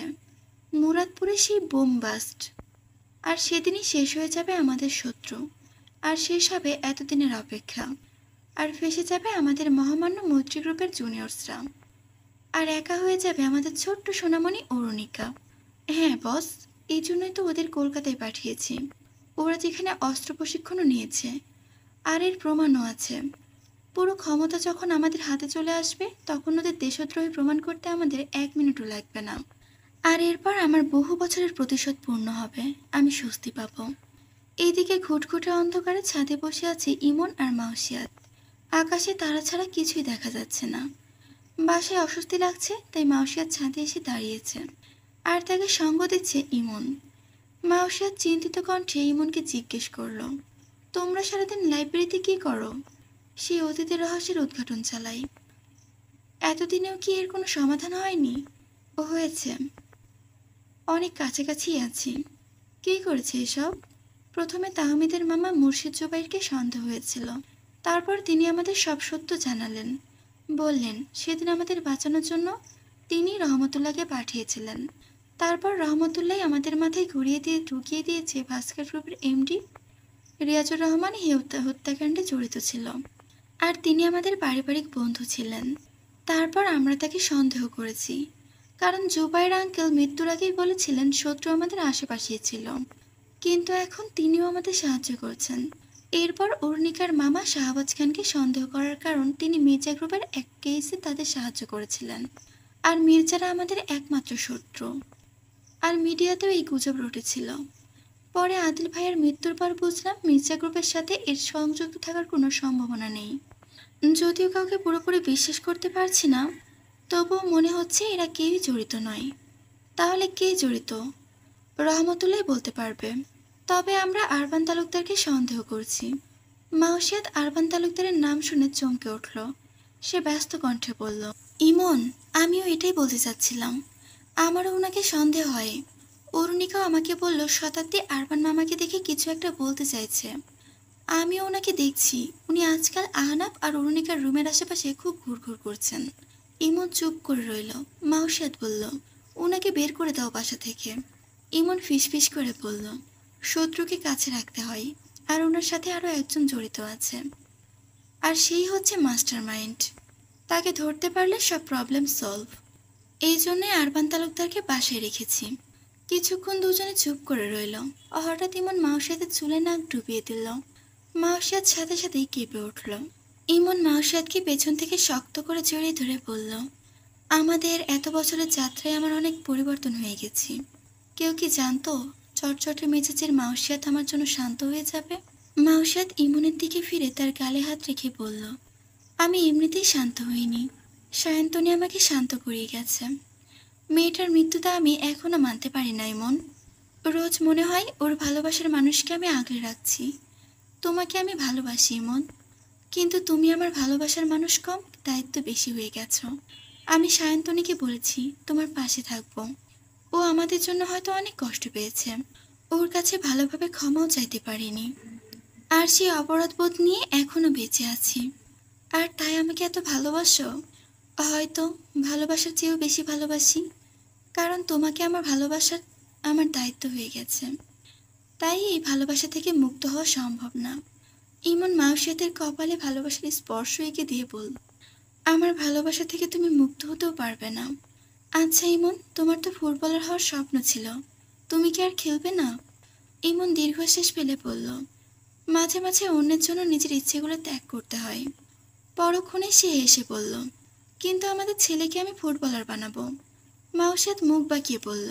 মুরাদপুরে সেই বোম বাস্ট আর সেদিনই শেষ হয়ে যাবে আমাদের শত্রু আর শেষ হবে এতদিনের অপেক্ষা আর ফেসে যাবে আমাদের মহামান্য মৈত্রী গ্রুপের জুনিয়র্সরা আর একা হয়ে যাবে আমাদের ছোট্ট সোনামণি অরুণিকা হ্যাঁ বস এই জন্যই তো ওদের কলকাতায় পাঠিয়েছি ওরা যেখানে অস্ত্র প্রশিক্ষণও নিয়েছে আর এর প্রমাণও আছে পুরো ক্ষমতা যখন আমাদের হাতে চলে আসবে তখন ওদের দেশদ্রোহী প্রমাণ করতে আমাদের এক মিনিটও লাগবে না আর এরপর আমার বহু বছরের প্রতিশোধ পূর্ণ হবে আমি স্বস্তি পাবো এইদিকে ঘুটঘুটে অন্ধকারে ছাদে বসে আছে ইমন আর মাউসিয়াত আকাশে তারা ছাড়া কিছুই দেখা যাচ্ছে না বাসায় অস্বস্তি লাগছে তাই মাউসিয়ার ছাদে এসে দাঁড়িয়েছে আর তাকে সঙ্গ দিচ্ছে ইমন মাউসিয়ার চিন্তিত কণ্ঠে ইমনকে জিজ্ঞেস করল তোমরা সারাদিন লাইব্রেরিতে কি করো সে অতীতের রহস্যের উদ্ঘাটন চালাই এতদিনেও কি এর কোনো সমাধান হয়নি ও হয়েছে অনেক কাছাকাছি আছি কি করেছে এসব প্রথমে তাহমিদের মামা মুর্শিদ জোবাইরকে সন্দেহ হয়েছিল তারপর তিনি আমাদের সব সত্য জানালেন বললেন সেদিন আমাদের বাঁচানোর জন্য তিনি রহমতুল্লাহকে পাঠিয়েছিলেন তারপর রহমতুল্লাহ আমাদের মাথায় ঘুরিয়ে দিয়ে ঢুকিয়ে দিয়েছে ভাস্কর গ্রুপের এমডি রিয়াজুর রহমান হত্যাকাণ্ডে জড়িত ছিল আর তিনি আমাদের পারিবারিক বন্ধু ছিলেন তারপর আমরা তাকে সন্দেহ করেছি কারণ জুবাইর আঙ্কেল মৃত্যুর আগেই বলেছিলেন শত্রু আমাদের আশেপাশে ছিল কিন্তু এখন তিনিও আমাদের সাহায্য করছেন এরপর অরুণিকার মামা শাহবাজ খানকে সন্দেহ করার কারণ তিনি মির্জা গ্রুপের এক কেসে তাদের সাহায্য করেছিলেন আর মির্জারা আমাদের একমাত্র শত্রু আর মিডিয়াতেও এই গুজব রটেছিল পরে আদিল ভাইয়ের মৃত্যুর পর বুঝলাম মির্জা গ্রুপের সাথে এর সংযোগ থাকার কোনো সম্ভাবনা নেই যদিও কাউকে পুরোপুরি বিশ্বাস করতে পারছি না তবুও মনে হচ্ছে এরা কেউই জড়িত নয় তাহলে কে জড়িত রহমতুল্লাই বলতে পারবে তবে আমরা আরবান তালুকদারকে সন্দেহ করছি মাউসিয়াত আরবান তালুকদারের নাম শুনে চমকে উঠল সে ব্যস্ত কণ্ঠে বলল ইমন আমিও এটাই বলতে চাচ্ছিলাম আমারও ওনাকে সন্দেহ হয় অরুণিকাও আমাকে বলল শতাব্দী আরবান মামাকে দেখে কিছু একটা বলতে চাইছে আমিও ওনাকে দেখছি উনি আজকাল আহনাব আর অরুণিকার রুমের আশেপাশে খুব ঘুরঘুর করছেন ইমন চুপ করে রইল মাউসিয়াত বলল ওনাকে বের করে দাও বাসা থেকে ইমন ফিস ফিস করে বলল শত্রুকে কাছে রাখতে হয় আর ওনার সাথে আরও একজন জড়িত আছে আর সেই হচ্ছে মাস্টার মাইন্ড তাকে ধরতে পারলে সব প্রবলেম সলভ এই জন্যে আরবান তালুকদারকে বাসায় রেখেছি কিছুক্ষণ দুজনে চুপ করে রইল হঠাৎ ইমন মাউসিয়াদের চুলে নাক ডুবিয়ে দিল মাউসিয়াদ সাথে সাথেই কেঁপে উঠল ইমন মাওসিয়াদকে পেছন থেকে শক্ত করে জড়িয়ে ধরে বলল আমাদের এত বছরের যাত্রায় আমার অনেক পরিবর্তন হয়ে গেছি কেউ কি জানতো চটচটে মেজাজের মাউসিয়াত আমার জন্য শান্ত হয়ে যাবে মাউসিয়াত ইমনের দিকে ফিরে তার গালে হাত রেখে বলল আমি এমনিতেই শান্ত হইনি সায়ন্তনী আমাকে শান্ত করিয়ে গেছে মেয়েটার মৃত্যুটা আমি এখনও মানতে পারি না ইমন রোজ মনে হয় ওর ভালোবাসার মানুষকে আমি আগলে রাখছি তোমাকে আমি ভালোবাসি ইমন কিন্তু তুমি আমার ভালোবাসার মানুষ কম দায়িত্ব বেশি হয়ে গেছ আমি সায়ন্তনীকে বলেছি তোমার পাশে থাকবো ও আমাদের জন্য হয়তো অনেক কষ্ট পেয়েছে ওর কাছে ভালোভাবে ক্ষমাও চাইতে পারিনি আর সেই অপরাধবোধ নিয়ে এখনও বেঁচে আছি আর তাই আমাকে এত ভালোবাসো হয়তো ভালোবাসার চেয়েও বেশি ভালোবাসি কারণ তোমাকে আমার ভালোবাসার আমার দায়িত্ব হয়ে গেছে তাই এই ভালোবাসা থেকে মুক্ত হওয়া সম্ভব না ইমন মাউসিয়াতের কপালে ভালোবাসার স্পর্শ এঁকে দিয়ে বল আমার ভালোবাসা থেকে তুমি মুক্ত হতেও পারবে না আচ্ছা ইমন তোমার তো ফুটবলার হওয়ার স্বপ্ন ছিল তুমি কি আর খেলবে না ইমন দীর্ঘশ্বাস ফেলে পড়ল মাঝে মাঝে অন্যের জন্য নিজের ইচ্ছেগুলো ত্যাগ করতে হয় পরক্ষণে সে এসে পড়ল কিন্তু আমাদের ছেলেকে আমি ফুটবলার বানাবো মাউসাদ মুখ বাঁকিয়ে বলল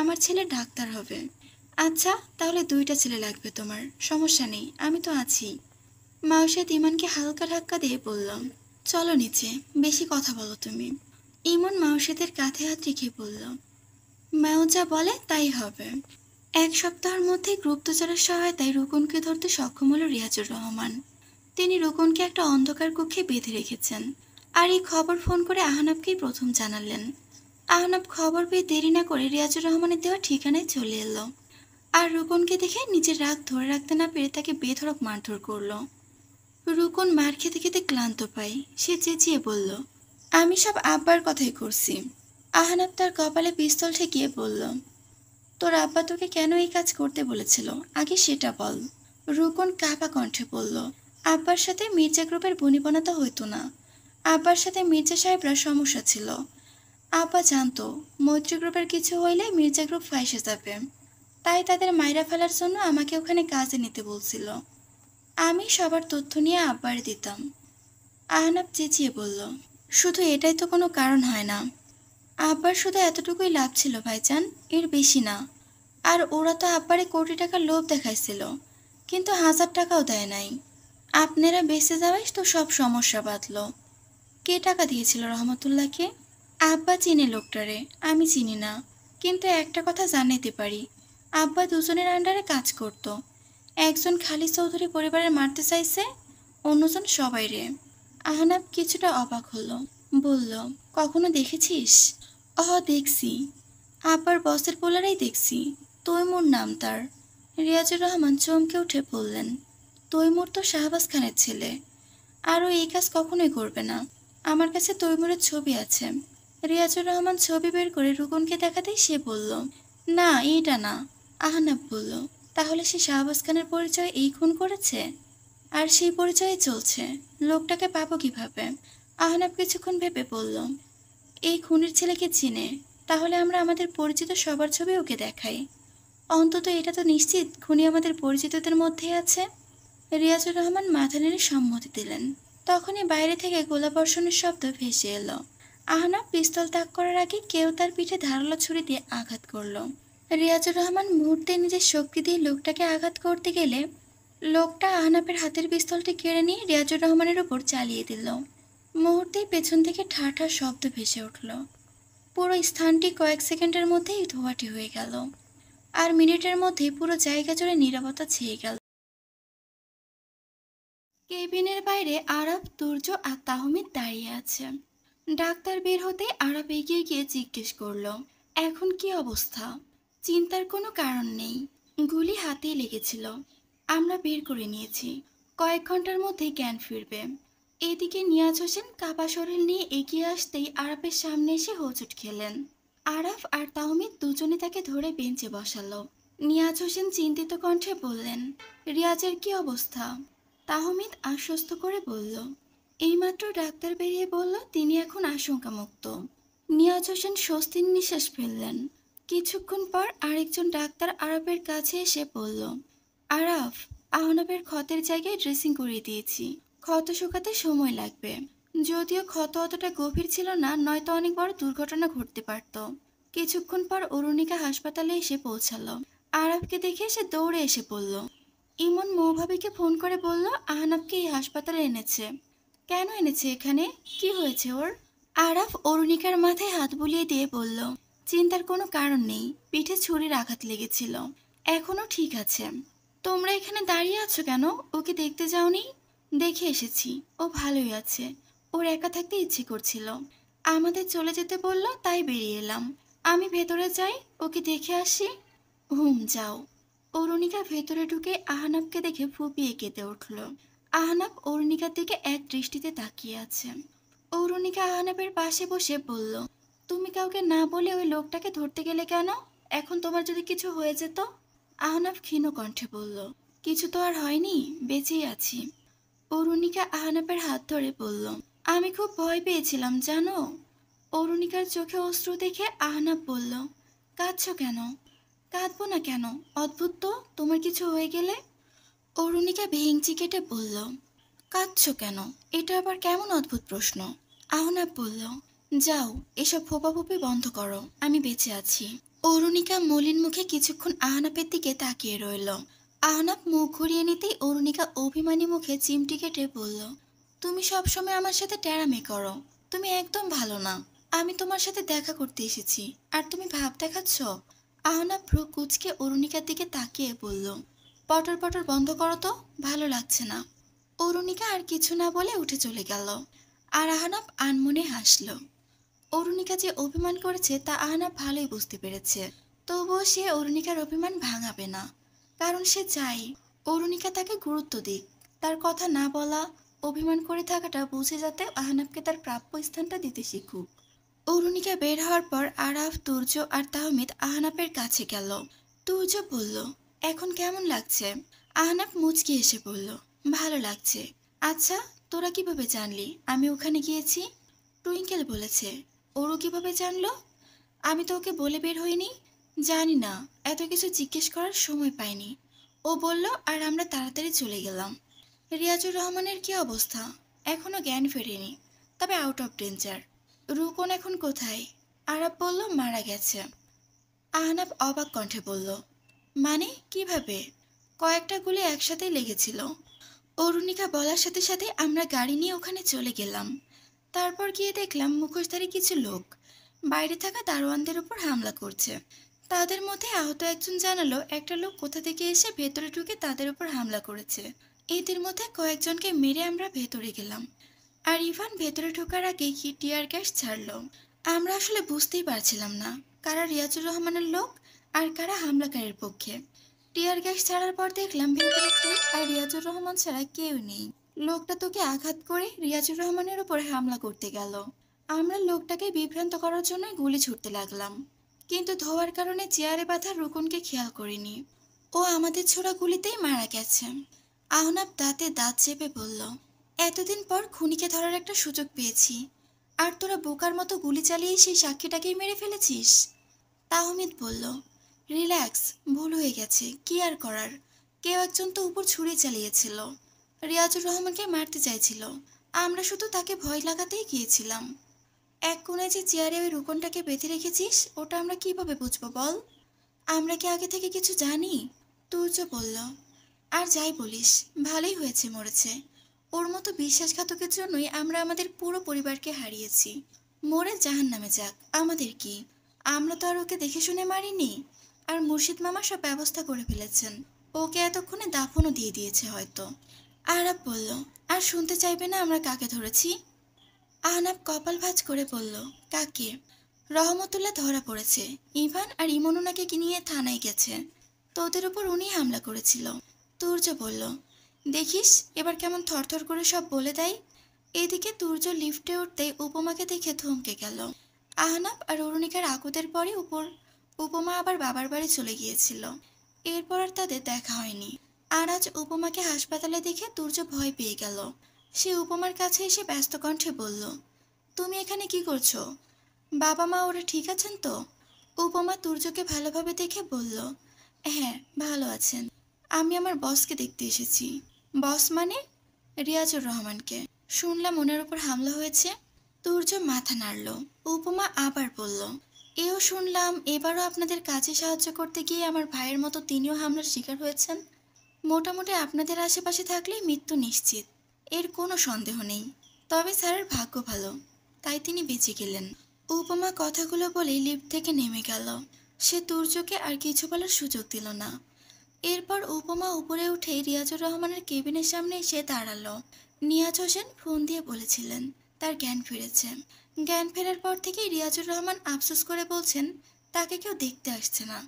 আমার ছেলে ডাক্তার হবে আচ্ছা তাহলে দুইটা ছেলে লাগবে তোমার সমস্যা নেই আমি তো আছি মাউসাদ ইমানকে হালকা ধাক্কা দিয়ে বলল চলো নিচে বেশি কথা বলো তুমি ইমন মাউসিদের কাঁধে হাত রেখে বলল মাও যা বলে তাই হবে এক সপ্তাহের মধ্যে গুপ্তচরের সহায়তায় রুকনকে ধরতে সক্ষম হল রিয়াজুর রহমান তিনি রুকনকে একটা অন্ধকার কক্ষে বেঁধে রেখেছেন আর এই খবর ফোন করে আহনাবকেই প্রথম জানালেন আহনাব খবর পেয়ে দেরি না করে রিয়াজুর রহমানের দেওয়া ঠিকানায় চলে এলো আর রুকনকে দেখে নিজের রাগ ধরে রাখতে না পেরে তাকে বেধরক মারধর করল রুকন মার খেতে খেতে ক্লান্ত পায় সে চেঁচিয়ে বলল আমি সব আব্বার কথাই করছি আহানাব তার কপালে পিস্তল ঠেকিয়ে বলল তোর আব্বা তোকে কেন এই কাজ করতে বলেছিল আগে সেটা বল রুকন কাপা কণ্ঠে বলল আব্বার সাথে মির্জা গ্রুপের তো হইতো না আব্বার সাথে মির্জা সাহেবরা সমস্যা ছিল আব্বা জানতো মৈত্রী গ্রুপের কিছু হইলে মির্জা গ্রুপ ফাইসে যাবে তাই তাদের মাইরা ফেলার জন্য আমাকে ওখানে কাজে নিতে বলছিল আমি সবার তথ্য নিয়ে আব্বার দিতাম আহনাব চেঁচিয়ে বলল শুধু এটাই তো কোনো কারণ হয় না আব্বার শুধু এতটুকুই লাভ ছিল ভাইচান এর বেশি না আর ওরা তো আব্বারে কোটি টাকার লোভ দেখাইছিল কিন্তু হাজার টাকাও দেয় নাই আপনারা বেঁচে যাওয়াই তো সব সমস্যা বাঁধল কে টাকা দিয়েছিল রহমতুল্লাহকে আব্বা চিনে লোকটারে আমি চিনি না কিন্তু একটা কথা জানাইতে পারি আব্বা দুজনের আন্ডারে কাজ করত একজন খালি চৌধুরী পরিবারের মারতে চাইছে অন্যজন সবাই রে আহনাব কিছুটা অবাক হল বলল কখনো দেখেছিস অহ দেখছি আবার বসের পোলারাই দেখছি তৈমুর নাম তার রিয়াজুর রহমান চমকে উঠে বললেন তৈমুর তো শাহবাজ খানের ছেলে আরও এই কাজ কখনোই করবে না আমার কাছে তৈমুরের ছবি আছে রিয়াজুর রহমান ছবি বের করে রুকনকে দেখাতেই সে বলল না এইটা না আহনাব বলল তাহলে সে শাহবাজ খানের পরিচয় এই খুন করেছে আর সেই পরিচয়ে চলছে লোকটাকে পাবো কিভাবে আহনাব কিছুক্ষণ ভেবে বলল এই খুনির ছেলেকে চিনে তাহলে আমরা আমাদের পরিচিত সবার ছবি ওকে দেখাই অন্তত এটা তো নিশ্চিত খুনি আমাদের পরিচিতদের মধ্যে আছে রিয়াজুর রহমান মাথা নেড়ে সম্মতি দিলেন তখনই বাইরে থেকে গোলাবর্ষণের শব্দ ভেসে এলো আহনাব পিস্তল তাক করার আগে কেউ তার পিঠে ধারালো ছুরি দিয়ে আঘাত করল রিয়াজুর রহমান মুহূর্তে নিজের শক্তি দিয়ে লোকটাকে আঘাত করতে গেলে লোকটা আহনাফের হাতের পিস্তলটি কেড়ে নিয়ে রিয়াজুর রহমানের ওপর চালিয়ে দিল মুহূর্তেই পেছন থেকে ঠাঠা শব্দ ভেসে উঠল পুরো স্থানটি কয়েক সেকেন্ডের মধ্যেই ধোয়াটি হয়ে গেল আর মিনিটের মধ্যেই পুরো জায়গা জুড়ে নিরাপত্তা ছেয়ে গেল কেবিনের বাইরে আরব তুর্য আর তাহমিদ দাঁড়িয়ে আছে ডাক্তার বের হতে আরব এগিয়ে গিয়ে জিজ্ঞেস করল এখন কি অবস্থা চিন্তার কোনো কারণ নেই গুলি হাতেই লেগেছিল আমরা বের করে নিয়েছি কয়েক ঘন্টার মধ্যেই জ্ঞান ফিরবে এদিকে নিয়াজ হোসেন কাপা শরীর নিয়ে এগিয়ে আসতেই আরাফের সামনে এসে হোঁচট খেলেন আরাফ আর তাহমিদ দুজনে তাকে ধরে বেঞ্চে বসালো নিয়াজ হোসেন চিন্তিত কণ্ঠে বললেন রিয়াজের কি অবস্থা তাহমিদ আশ্বস্ত করে বলল এইমাত্র ডাক্তার বেরিয়ে বলল তিনি এখন আশঙ্কামুক্ত নিয়াজ হোসেন স্বস্তির নিঃশ্বাস ফেললেন কিছুক্ষণ পর আরেকজন ডাক্তার আরবের কাছে এসে বলল আরাফ আহনবের ক্ষতের জায়গায় ড্রেসিং করিয়ে দিয়েছি ক্ষত শুকাতে সময় লাগবে যদিও ক্ষত অতটা গভীর ছিল না নয়তো অনেক বড় দুর্ঘটনা ঘটতে পারত কিছুক্ষণ পর অরুণিকা হাসপাতালে এসে পৌঁছালো আরাফকে দেখে সে দৌড়ে এসে পড়ল ইমন মৌভাবিকে ফোন করে বলল আহনাবকে এই হাসপাতালে এনেছে কেন এনেছে এখানে কি হয়েছে ওর আরাফ অরুণিকার মাথায় হাত বুলিয়ে দিয়ে বলল চিন্তার কোনো কারণ নেই পিঠে ছুরির আঘাত লেগেছিল এখনও ঠিক আছে তোমরা এখানে দাঁড়িয়ে আছো কেন ওকে দেখতে যাওনি দেখে এসেছি ও ভালোই আছে ওর একা থাকতে ইচ্ছে করছিল আমাদের চলে যেতে বলল তাই বেরিয়ে এলাম আমি ভেতরে যাই ওকে দেখে আসি হুম যাও অরুণিকা ভেতরে ঢুকে আহনাবকে দেখে ফুপিয়ে কেঁদে উঠল আহনাব অরুণিকার দিকে এক দৃষ্টিতে তাকিয়ে আছে অরুণিকা আহনাবের পাশে বসে বলল তুমি কাউকে না বলে ওই লোকটাকে ধরতে গেলে কেন এখন তোমার যদি কিছু হয়ে যেত আহনাফ ক্ষীণ কণ্ঠে বলল কিছু তো আর হয়নি বেঁচেই আছি অরুণিকা আহনাফের হাত ধরে বলল আমি খুব ভয় পেয়েছিলাম জানো অরুণিকার চোখে অশ্রু দেখে আহনাফ বলল কাঁদছ কেন কাঁদবো না কেন অদ্ভুত তো তোমার কিছু হয়ে গেলে অরুণিকা ভেঙচি কেটে বলল কাঁদছ কেন এটা আবার কেমন অদ্ভুত প্রশ্ন আহনাফ বলল যাও এসব ফোপাফোপি বন্ধ করো আমি বেঁচে আছি অরুণিকা মলিন মুখে কিছুক্ষণ আহনাপের দিকে তাকিয়ে রইল আহনাপ মুখ ঘুরিয়ে নিতেই অরুণিকা অভিমানী মুখে চিমটি কেটে বলল তুমি সবসময় আমার সাথে ট্যারামে করো তুমি একদম ভালো না আমি তোমার সাথে দেখা করতে এসেছি আর তুমি ভাব দেখাচ্ছ আহনাপ ভ্রু কুচকে অরুণিকার দিকে তাকিয়ে বলল পটর পটর বন্ধ করো তো ভালো লাগছে না অরুণিকা আর কিছু না বলে উঠে চলে গেল আর আহনাপ আনমনে হাসলো অরুণিকা যে অভিমান করেছে তা আহানা ভালোই বুঝতে পেরেছে তবুও সে অরুণিকার অভিমান ভাঙাবে না কারণ সে চাই অরুণিকা তাকে গুরুত্ব দিক তার কথা না বলা অভিমান করে থাকাটা বুঝে যাতে আহনাবকে তার প্রাপ্য স্থানটা দিতে শিখুক অরুণিকা বের হওয়ার পর আরাফ তুর্য আর তাহমিদ আহনাপের কাছে গেল তুর্য বলল এখন কেমন লাগছে আহনাপ মুচকি এসে বলল ভালো লাগছে আচ্ছা তোরা কিভাবে জানলি আমি ওখানে গিয়েছি টুইঙ্কেল বলেছে ওরও কীভাবে জানলো আমি তো ওকে বলে বের হইনি জানি না এত কিছু জিজ্ঞেস করার সময় পাইনি ও বলল আর আমরা তাড়াতাড়ি চলে গেলাম রিয়াজুর রহমানের কি অবস্থা এখনও জ্ঞান ফেরেনি তবে আউট অফ ডেঞ্জার রুকন এখন কোথায় আরব বলল মারা গেছে আহনাব অবাক কণ্ঠে বলল মানে কিভাবে কয়েকটা গুলি একসাথে লেগেছিল অরুণিকা বলার সাথে সাথে আমরা গাড়ি নিয়ে ওখানে চলে গেলাম তারপর গিয়ে দেখলাম মুখোশধারী কিছু লোক বাইরে থাকা দারোয়ানদের উপর হামলা করছে তাদের মধ্যে আহত একজন জানালো একটা লোক কোথা থেকে এসে ভেতরে ঢুকে তাদের উপর হামলা করেছে এদের মধ্যে কয়েকজনকে মেরে আমরা ভেতরে গেলাম আর ইভান ভেতরে ঢোকার আগে কি টিয়ার গ্যাস ছাড়লো আমরা আসলে বুঝতেই পারছিলাম না কারা রিয়াজুর রহমানের লোক আর কারা হামলাকারীর পক্ষে টিয়ার গ্যাস ছাড়ার পর দেখলাম ভেতরে আর রিয়াজুর রহমান ছাড়া কেউ নেই লোকটা তোকে আঘাত করে রিয়াজুর রহমানের উপরে হামলা করতে গেল আমরা লোকটাকে বিভ্রান্ত করার জন্য গুলি ছুটতে লাগলাম কিন্তু ধোয়ার কারণে চেয়ারে বাঁধা রুকুনকে খেয়াল করিনি ও আমাদের ছোড়া গুলিতেই মারা গেছে আহনাব দাঁতে দাঁত চেপে বলল এতদিন পর খুনিকে ধরার একটা সুযোগ পেয়েছি আর তোরা বোকার মতো গুলি চালিয়ে সেই সাক্ষীটাকেই মেরে ফেলেছিস তাহমিদ বলল রিল্যাক্স ভুল হয়ে গেছে কি আর করার কেউ একজন তো উপর ছুরি চালিয়েছিল রিয়াজুর রহমানকে মারতে চাইছিল আমরা শুধু তাকে ভয় লাগাতেই গিয়েছিলাম এক কোণে যে চেয়ারে ওই রুকনটাকে বেঁধে রেখেছিস ওটা আমরা কিভাবে বুঝবো বল আমরা কি আগে থেকে কিছু জানি তুর্য বলল আর যাই বলিস ভালোই হয়েছে মরেছে ওর মতো বিশ্বাসঘাতকের জন্যই আমরা আমাদের পুরো পরিবারকে হারিয়েছি মরে জাহান নামে যাক আমাদের কি আমরা তো আর ওকে দেখে শুনে মারিনি আর মুর্শিদ মামা সব ব্যবস্থা করে ফেলেছেন ওকে এতক্ষণে দাফনও দিয়ে দিয়েছে হয়তো আহনাব বলল আর শুনতে চাইবে না আমরা কাকে ধরেছি আহনাব কপাল ভাজ করে বলল কাকে রহমতুল্লাহ ধরা পড়েছে ইভান আর ইমন ওনাকে নিয়ে থানায় গেছে তোদের উপর উনি হামলা করেছিল তুর্য বলল দেখিস এবার কেমন থরথর করে সব বলে দেয় এদিকে তুর্য লিফটে উঠতে উপমাকে দেখে থমকে গেল আহনাব আর অরুণিকার আকুদের পরে উপর উপমা আবার বাবার বাড়ি চলে গিয়েছিল এরপর আর তাদের দেখা হয়নি আর আজ উপমাকে হাসপাতালে দেখে দুর্য ভয় পেয়ে গেল সে উপমার কাছে এসে ব্যস্ত কণ্ঠে বলল তুমি এখানে কি করছো বাবা মা ওরা ঠিক আছেন তো উপমা তুর্যকে ভালোভাবে দেখে বলল হ্যাঁ ভালো আছেন আমি আমার বসকে দেখতে এসেছি বস মানে রিয়াজুর রহমানকে শুনলাম ওনার উপর হামলা হয়েছে তুর্য মাথা নাড়ল উপমা আবার বলল এও শুনলাম এবারও আপনাদের কাজে সাহায্য করতে গিয়ে আমার ভাইয়ের মতো তিনিও হামলার শিকার হয়েছেন মোটামুটি আপনাদের আশেপাশে থাকলেই মৃত্যু নিশ্চিত এর কোনো সন্দেহ নেই তবে স্যারের ভাগ্য ভালো তাই তিনি বেঁচে গেলেন উপমা কথাগুলো বলেই লিফট থেকে নেমে গেল সে দুর্যোগে আর কিছু বলার সুযোগ দিল না এরপর উপমা উপরে উঠে রিয়াজুর রহমানের কেবিনের সামনে এসে দাঁড়ালো নিয়াজ হোসেন ফোন দিয়ে বলেছিলেন তার জ্ঞান ফিরেছে জ্ঞান ফেরার পর থেকেই রিয়াজুর রহমান আফসোস করে বলছেন তাকে কেউ দেখতে আসছে না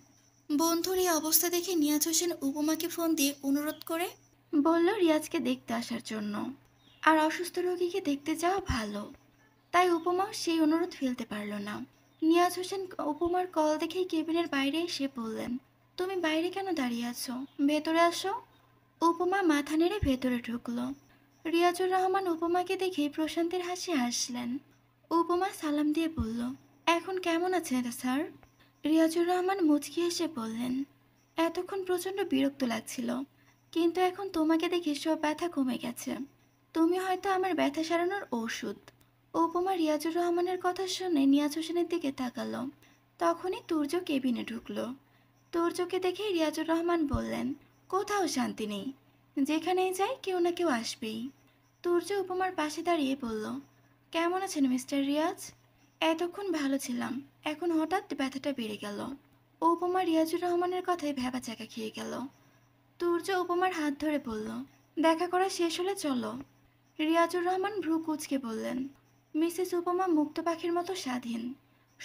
বন্ধুর এই অবস্থা দেখে নিয়াজ হোসেন উপমাকে ফোন দিয়ে অনুরোধ করে বলল রিয়াজকে দেখতে আসার জন্য আর অসুস্থ রোগীকে দেখতে যাওয়া ভালো তাই উপমা সেই অনুরোধ ফেলতে পারল না নিয়াজ হোসেন উপমার কল দেখেই কেবিনের বাইরে এসে বললেন তুমি বাইরে কেন দাঁড়িয়ে আছো ভেতরে আসো উপমা মাথা নেড়ে ভেতরে ঢুকলো রিয়াজুর রহমান উপমাকে দেখে প্রশান্তের হাসি হাসলেন উপমা সালাম দিয়ে বলল এখন কেমন আছেন স্যার রিয়াজুর রহমান মুচকি এসে বললেন এতক্ষণ প্রচণ্ড বিরক্ত লাগছিল কিন্তু এখন তোমাকে দেখে সব ব্যথা কমে গেছে তুমি হয়তো আমার ব্যথা সারানোর ঔষধ উপমা রিয়াজুর রহমানের কথা শুনে নিয়াজ হোসেনের দিকে তাকালো তখনই তুর্য কেবিনে ঢুকলো তুর্যকে দেখে রিয়াজুর রহমান বললেন কোথাও শান্তি নেই যেখানেই যাই কেউ না কেউ আসবেই তুর্য উপমার পাশে দাঁড়িয়ে বলল কেমন আছেন মিস্টার রিয়াজ এতক্ষণ ভালো ছিলাম এখন হঠাৎ ব্যথাটা বেড়ে গেল উপমা রিয়াজুর রহমানের কথায় ভেবা চাকা খেয়ে গেল তুর্য উপমার হাত ধরে বলল দেখা করা শেষ হলে চলো রিয়াজুর রহমান ভ্রু কুচকে বললেন মিসেস উপমা মুক্ত পাখির মতো স্বাধীন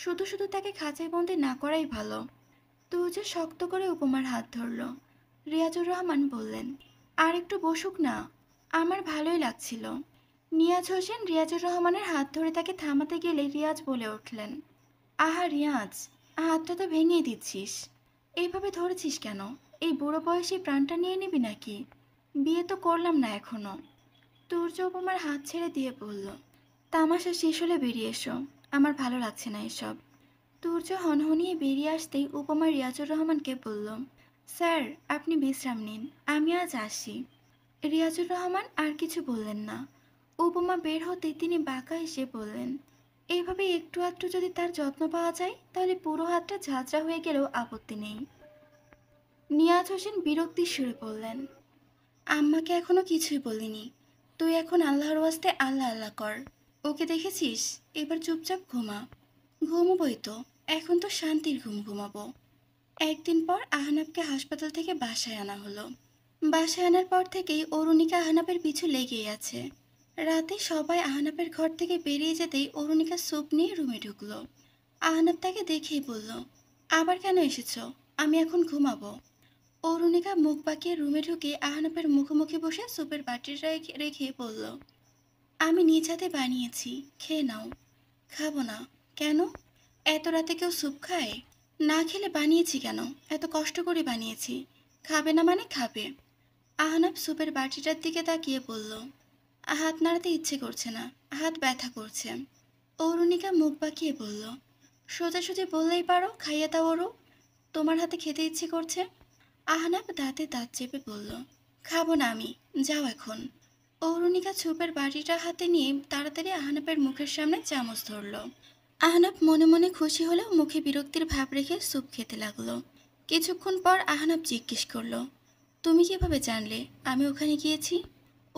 শুধু শুধু তাকে খাঁচাই বন্দি না করাই ভালো তুর্য শক্ত করে উপমার হাত ধরল রিয়াজুর রহমান বললেন আর একটু বসুক না আমার ভালোই লাগছিল নিয়াজ হোসেন রিয়াজুর রহমানের হাত ধরে তাকে থামাতে গেলে রিয়াজ বলে উঠলেন আহা রিয়াজ হাতটা তো ভেঙেই দিচ্ছিস এইভাবে ধরেছিস কেন এই বুড়ো বয়সে প্রাণটা নিয়ে নিবি নাকি বিয়ে তো করলাম না এখনো তুর্য উপমার হাত ছেড়ে দিয়ে বলল তামাশা শেষ হলে বেরিয়ে এসো আমার ভালো লাগছে না এসব তুর্য হনহনিয়ে বেরিয়ে আসতেই উপমা রিয়াজুর রহমানকে বলল স্যার আপনি বিশ্রাম নিন আমি আজ আসি রিয়াজুর রহমান আর কিছু বললেন না উপমা বের হতে তিনি বাঁকা এসে বললেন এইভাবে একটু আধটু যদি তার যত্ন পাওয়া যায় তাহলে পুরো হাতটা ঝাঁচড়া হয়ে গেলেও আপত্তি নেই নিয়াজ হোসেন বিরক্তির সুরে বললেন আম্মাকে এখনো কিছুই বলিনি তুই এখন আল্লাহর ওয়াস্তে আল্লাহ আল্লাহ কর ওকে দেখেছিস এবার চুপচাপ ঘুমা ঘুমবই তো এখন তো শান্তির ঘুম ঘুমাবো একদিন পর আহনাবকে হাসপাতাল থেকে বাসায় আনা হলো বাসায় আনার পর থেকেই অরুণিকা আহনাবের পিছু লেগেই আছে রাতে সবাই আহনাপের ঘর থেকে বেরিয়ে যেতেই অরুণিকা স্যুপ নিয়ে রুমে ঢুকলো আহনাপ তাকে দেখেই বলল আবার কেন এসেছ আমি এখন ঘুমাবো অরুণিকা মুখ বাঁকিয়ে রুমে ঢুকে আহনাপের মুখোমুখি বসে স্যুপের বাটিটা রেখে বলল আমি নিজ হাতে বানিয়েছি খেয়ে নাও খাবো না কেন এত রাতে কেউ স্যুপ খায় না খেলে বানিয়েছি কেন এত কষ্ট করে বানিয়েছি খাবে না মানে খাবে আহনাব স্যুপের বাটিটার দিকে তাকিয়ে বলল হাত নাড়াতে ইচ্ছে করছে না হাত ব্যথা করছে অরুণিকা মুখ বাঁকিয়ে বলল সোজাসুজি বললেই পারো খাইয়ে তাও অরু তোমার হাতে খেতে ইচ্ছে করছে আহনাব দাঁতে দাঁত চেপে বলল খাবো না আমি যাও এখন অরুণিকা ছুপের বাটিটা হাতে নিয়ে তাড়াতাড়ি আহনাবের মুখের সামনে চামচ ধরল আহনাব মনে মনে খুশি হলেও মুখে বিরক্তির ভাব রেখে স্যুপ খেতে লাগলো কিছুক্ষণ পর আহনাব জিজ্ঞেস করলো তুমি কিভাবে জানলে আমি ওখানে গিয়েছি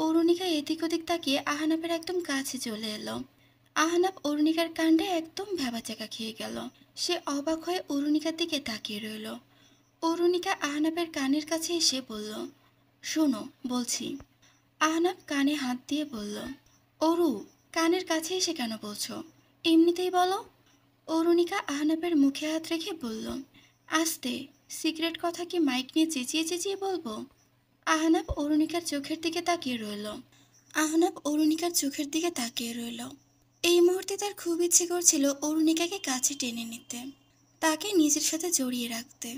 অরুণিকা এদিক ওদিক তাকিয়ে আহানাপের একদম কাছে চলে এলো আহানাপ অরুণিকার কাণ্ডে একদম ভেবাচাকা খেয়ে গেল সে অবাক হয়ে অরুণিকার দিকে তাকিয়ে রইল অরুণিকা আহনাবের কানের কাছে এসে বলল শোনো বলছি আহনাব কানে হাত দিয়ে বলল অরু কানের কাছে এসে কেন বলছো এমনিতেই বলো অরুণিকা আহনাবের মুখে হাত রেখে বলল আস্তে সিক্রেট কথা কি মাইক নিয়ে চেঁচিয়ে চেঁচিয়ে বলবো আহনাব অরুণিকার চোখের দিকে তাকিয়ে রইল আহনাব অরুণিকার চোখের দিকে তাকিয়ে রইল এই মুহূর্তে তার খুব ইচ্ছে করছিল অরুণিকাকে কাছে টেনে নিতে তাকে নিজের সাথে জড়িয়ে রাখতে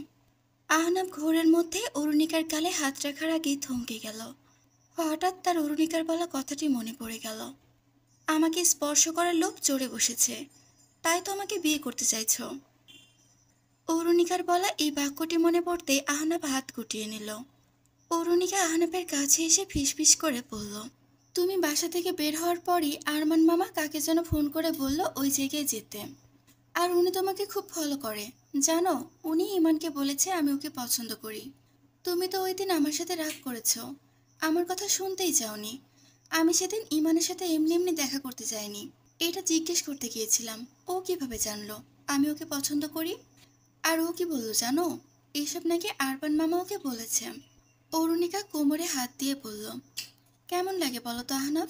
আহনাব ঘোরের মধ্যে অরুণিকার গালে হাত রাখার আগে থমকে গেল হঠাৎ তার অরুণিকার বলা কথাটি মনে পড়ে গেল আমাকে স্পর্শ করার লোক চড়ে বসেছে তাই তো আমাকে বিয়ে করতে চাইছ অরুণিকার বলা এই বাক্যটি মনে পড়তে আহনাব হাত গুটিয়ে নিল অরুণিকা আহনাপের কাছে এসে ফিসফিস করে বলল তুমি বাসা থেকে বের হওয়ার পরই আরমান মামা কাকে যেন ফোন করে বলল ওই জায়গায় যেতে আর উনি তোমাকে খুব ফলো করে জানো উনি ইমানকে বলেছে আমি ওকে পছন্দ করি তুমি তো ওই দিন আমার সাথে রাগ করেছ আমার কথা শুনতেই চাওনি আমি সেদিন ইমানের সাথে এমনি এমনি দেখা করতে যাইনি এটা জিজ্ঞেস করতে গিয়েছিলাম ও কিভাবে জানলো আমি ওকে পছন্দ করি আর ও কি বললো জানো এসব নাকি আরবান মামা ওকে বলেছে অরুণিকা কোমরে হাত দিয়ে বলল কেমন লাগে বলো তো আহনাফ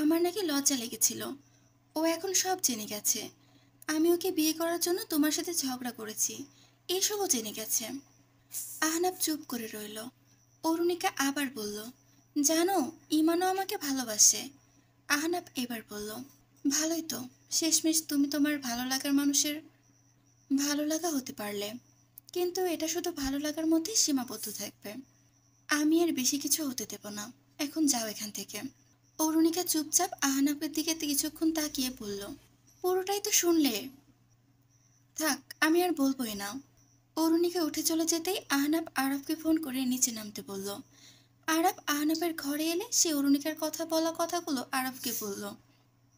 আমার নাকি লজ্জা লেগেছিল ও এখন সব জেনে গেছে আমি ওকে বিয়ে করার জন্য তোমার সাথে ঝগড়া করেছি এসবও জেনে গেছে আহনাফ চুপ করে রইল অরুণিকা আবার বলল জানো ইমানও আমাকে ভালোবাসে আহনাফ এবার বলল ভালোই তো শেষমেশ তুমি তোমার ভালো লাগার মানুষের ভালো লাগা হতে পারলে কিন্তু এটা শুধু ভালো লাগার মধ্যেই সীমাবদ্ধ থাকবে আমি আর বেশি কিছু হতে দেব না এখন যাও এখান থেকে অরুণিকা চুপচাপ আহনাফের দিকে কিছুক্ষণ তাকিয়ে বলল পুরোটাই তো শুনলে থাক আমি আর বলবোই না অরুণিকা উঠে চলে যেতেই আহনাব আরবকে ফোন করে নিচে নামতে বলল আরব আহনাবের ঘরে এলে সে অরুণিকার কথা বলা কথাগুলো আরবকে বলল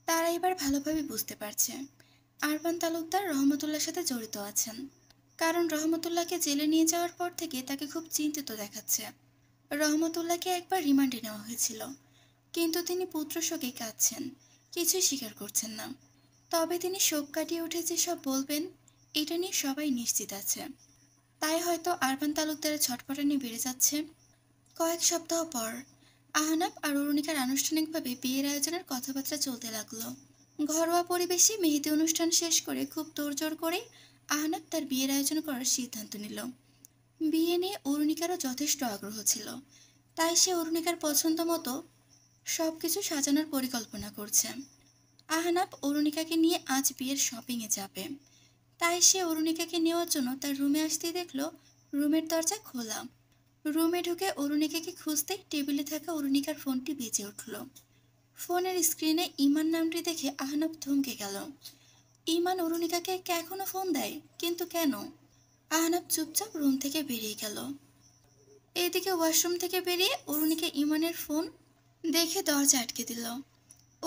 তারা এবার ভালোভাবে বুঝতে পারছে আরবান তালুকদার রহমতুল্লার সাথে জড়িত আছেন কারণ রহমতুল্লাহকে জেলে নিয়ে যাওয়ার পর থেকে তাকে খুব চিন্তিত দেখাচ্ছে রহমতুল্লাহকে একবার রিমান্ডে নেওয়া হয়েছিল কিন্তু তিনি পুত্র শোকে কাঁদছেন কিছুই স্বীকার করছেন না তবে তিনি শোক কাটিয়ে উঠে যে সব বলবেন এটা নিয়ে সবাই নিশ্চিত আছে তাই হয়তো আরবান তালুকদারের ছটপটানি বেড়ে যাচ্ছে কয়েক সপ্তাহ পর আহনাব আর অরুণিকার আনুষ্ঠানিকভাবে বিয়ের আয়োজনের কথাবার্তা চলতে লাগলো ঘরোয়া পরিবেশে মেহেদি অনুষ্ঠান শেষ করে খুব তোড়জোড় করে আহনাব তার বিয়ের আয়োজন করার সিদ্ধান্ত নিল বিয়ে নিয়ে অরুণিকারও যথেষ্ট আগ্রহ ছিল তাই সে অরুণিকার পছন্দ মতো সব কিছু সাজানোর পরিকল্পনা করছে আহনাব অরুণিকাকে নিয়ে আজ বিয়ের শপিংয়ে যাবে তাই সে অরুণিকাকে নেওয়ার জন্য তার রুমে আসতে দেখল রুমের দরজা খোলা রুমে ঢুকে অরুণিকাকে খুঁজতেই টেবিলে থাকা অরুণিকার ফোনটি বেজে উঠল ফোনের স্ক্রিনে ইমান নামটি দেখে আহনাব থমকে গেল ইমান অরুণিকাকে এখনও ফোন দেয় কিন্তু কেন আহনাব চুপচাপ রুম থেকে বেরিয়ে গেল এদিকে ওয়াশরুম থেকে বেরিয়ে অরুণিকা ইমানের ফোন দেখে দরজা আটকে দিল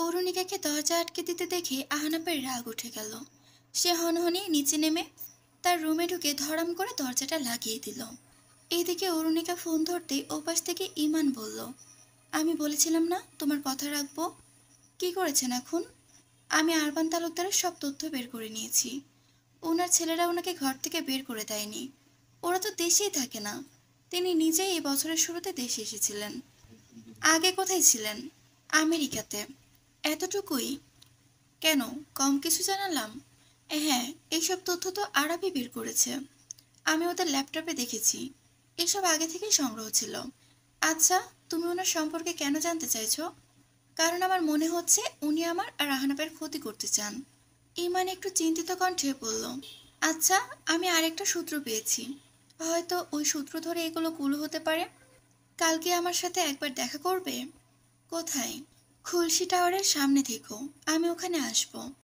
অরুণিকাকে দরজা আটকে দিতে দেখে আহনাবের রাগ উঠে গেল সে হনহনি নিচে নেমে তার রুমে ঢুকে ধরাম করে দরজাটা লাগিয়ে দিল এদিকে অরুণিকা ফোন ধরতে ওপাশ থেকে ইমান বলল আমি বলেছিলাম না তোমার কথা রাখবো কি করেছেন এখন আমি আরবান তালুকদারের সব তথ্য বের করে নিয়েছি ওনার ছেলেরা ওনাকে ঘর থেকে বের করে দেয়নি ওরা তো দেশেই থাকে না তিনি নিজেই এই বছরের শুরুতে দেশে এসেছিলেন আগে কোথায় ছিলেন আমেরিকাতে এতটুকুই কেন কম কিছু জানালাম হ্যাঁ এইসব তথ্য তো আরবি বের করেছে আমি ওদের ল্যাপটপে দেখেছি এসব আগে থেকেই সংগ্রহ ছিল আচ্ছা তুমি ওনার সম্পর্কে কেন জানতে চাইছো কারণ আমার মনে হচ্ছে উনি আমার আর রাহানাপের ক্ষতি করতে চান ইমান একটু চিন্তিত কণ্ঠে বলল আচ্ছা আমি আরেকটা সূত্র পেয়েছি হয়তো ওই সূত্র ধরে এগুলো কুল হতে পারে কালকে আমার সাথে একবার দেখা করবে কোথায় খুলসি টাওয়ারের সামনে থেকো আমি ওখানে আসব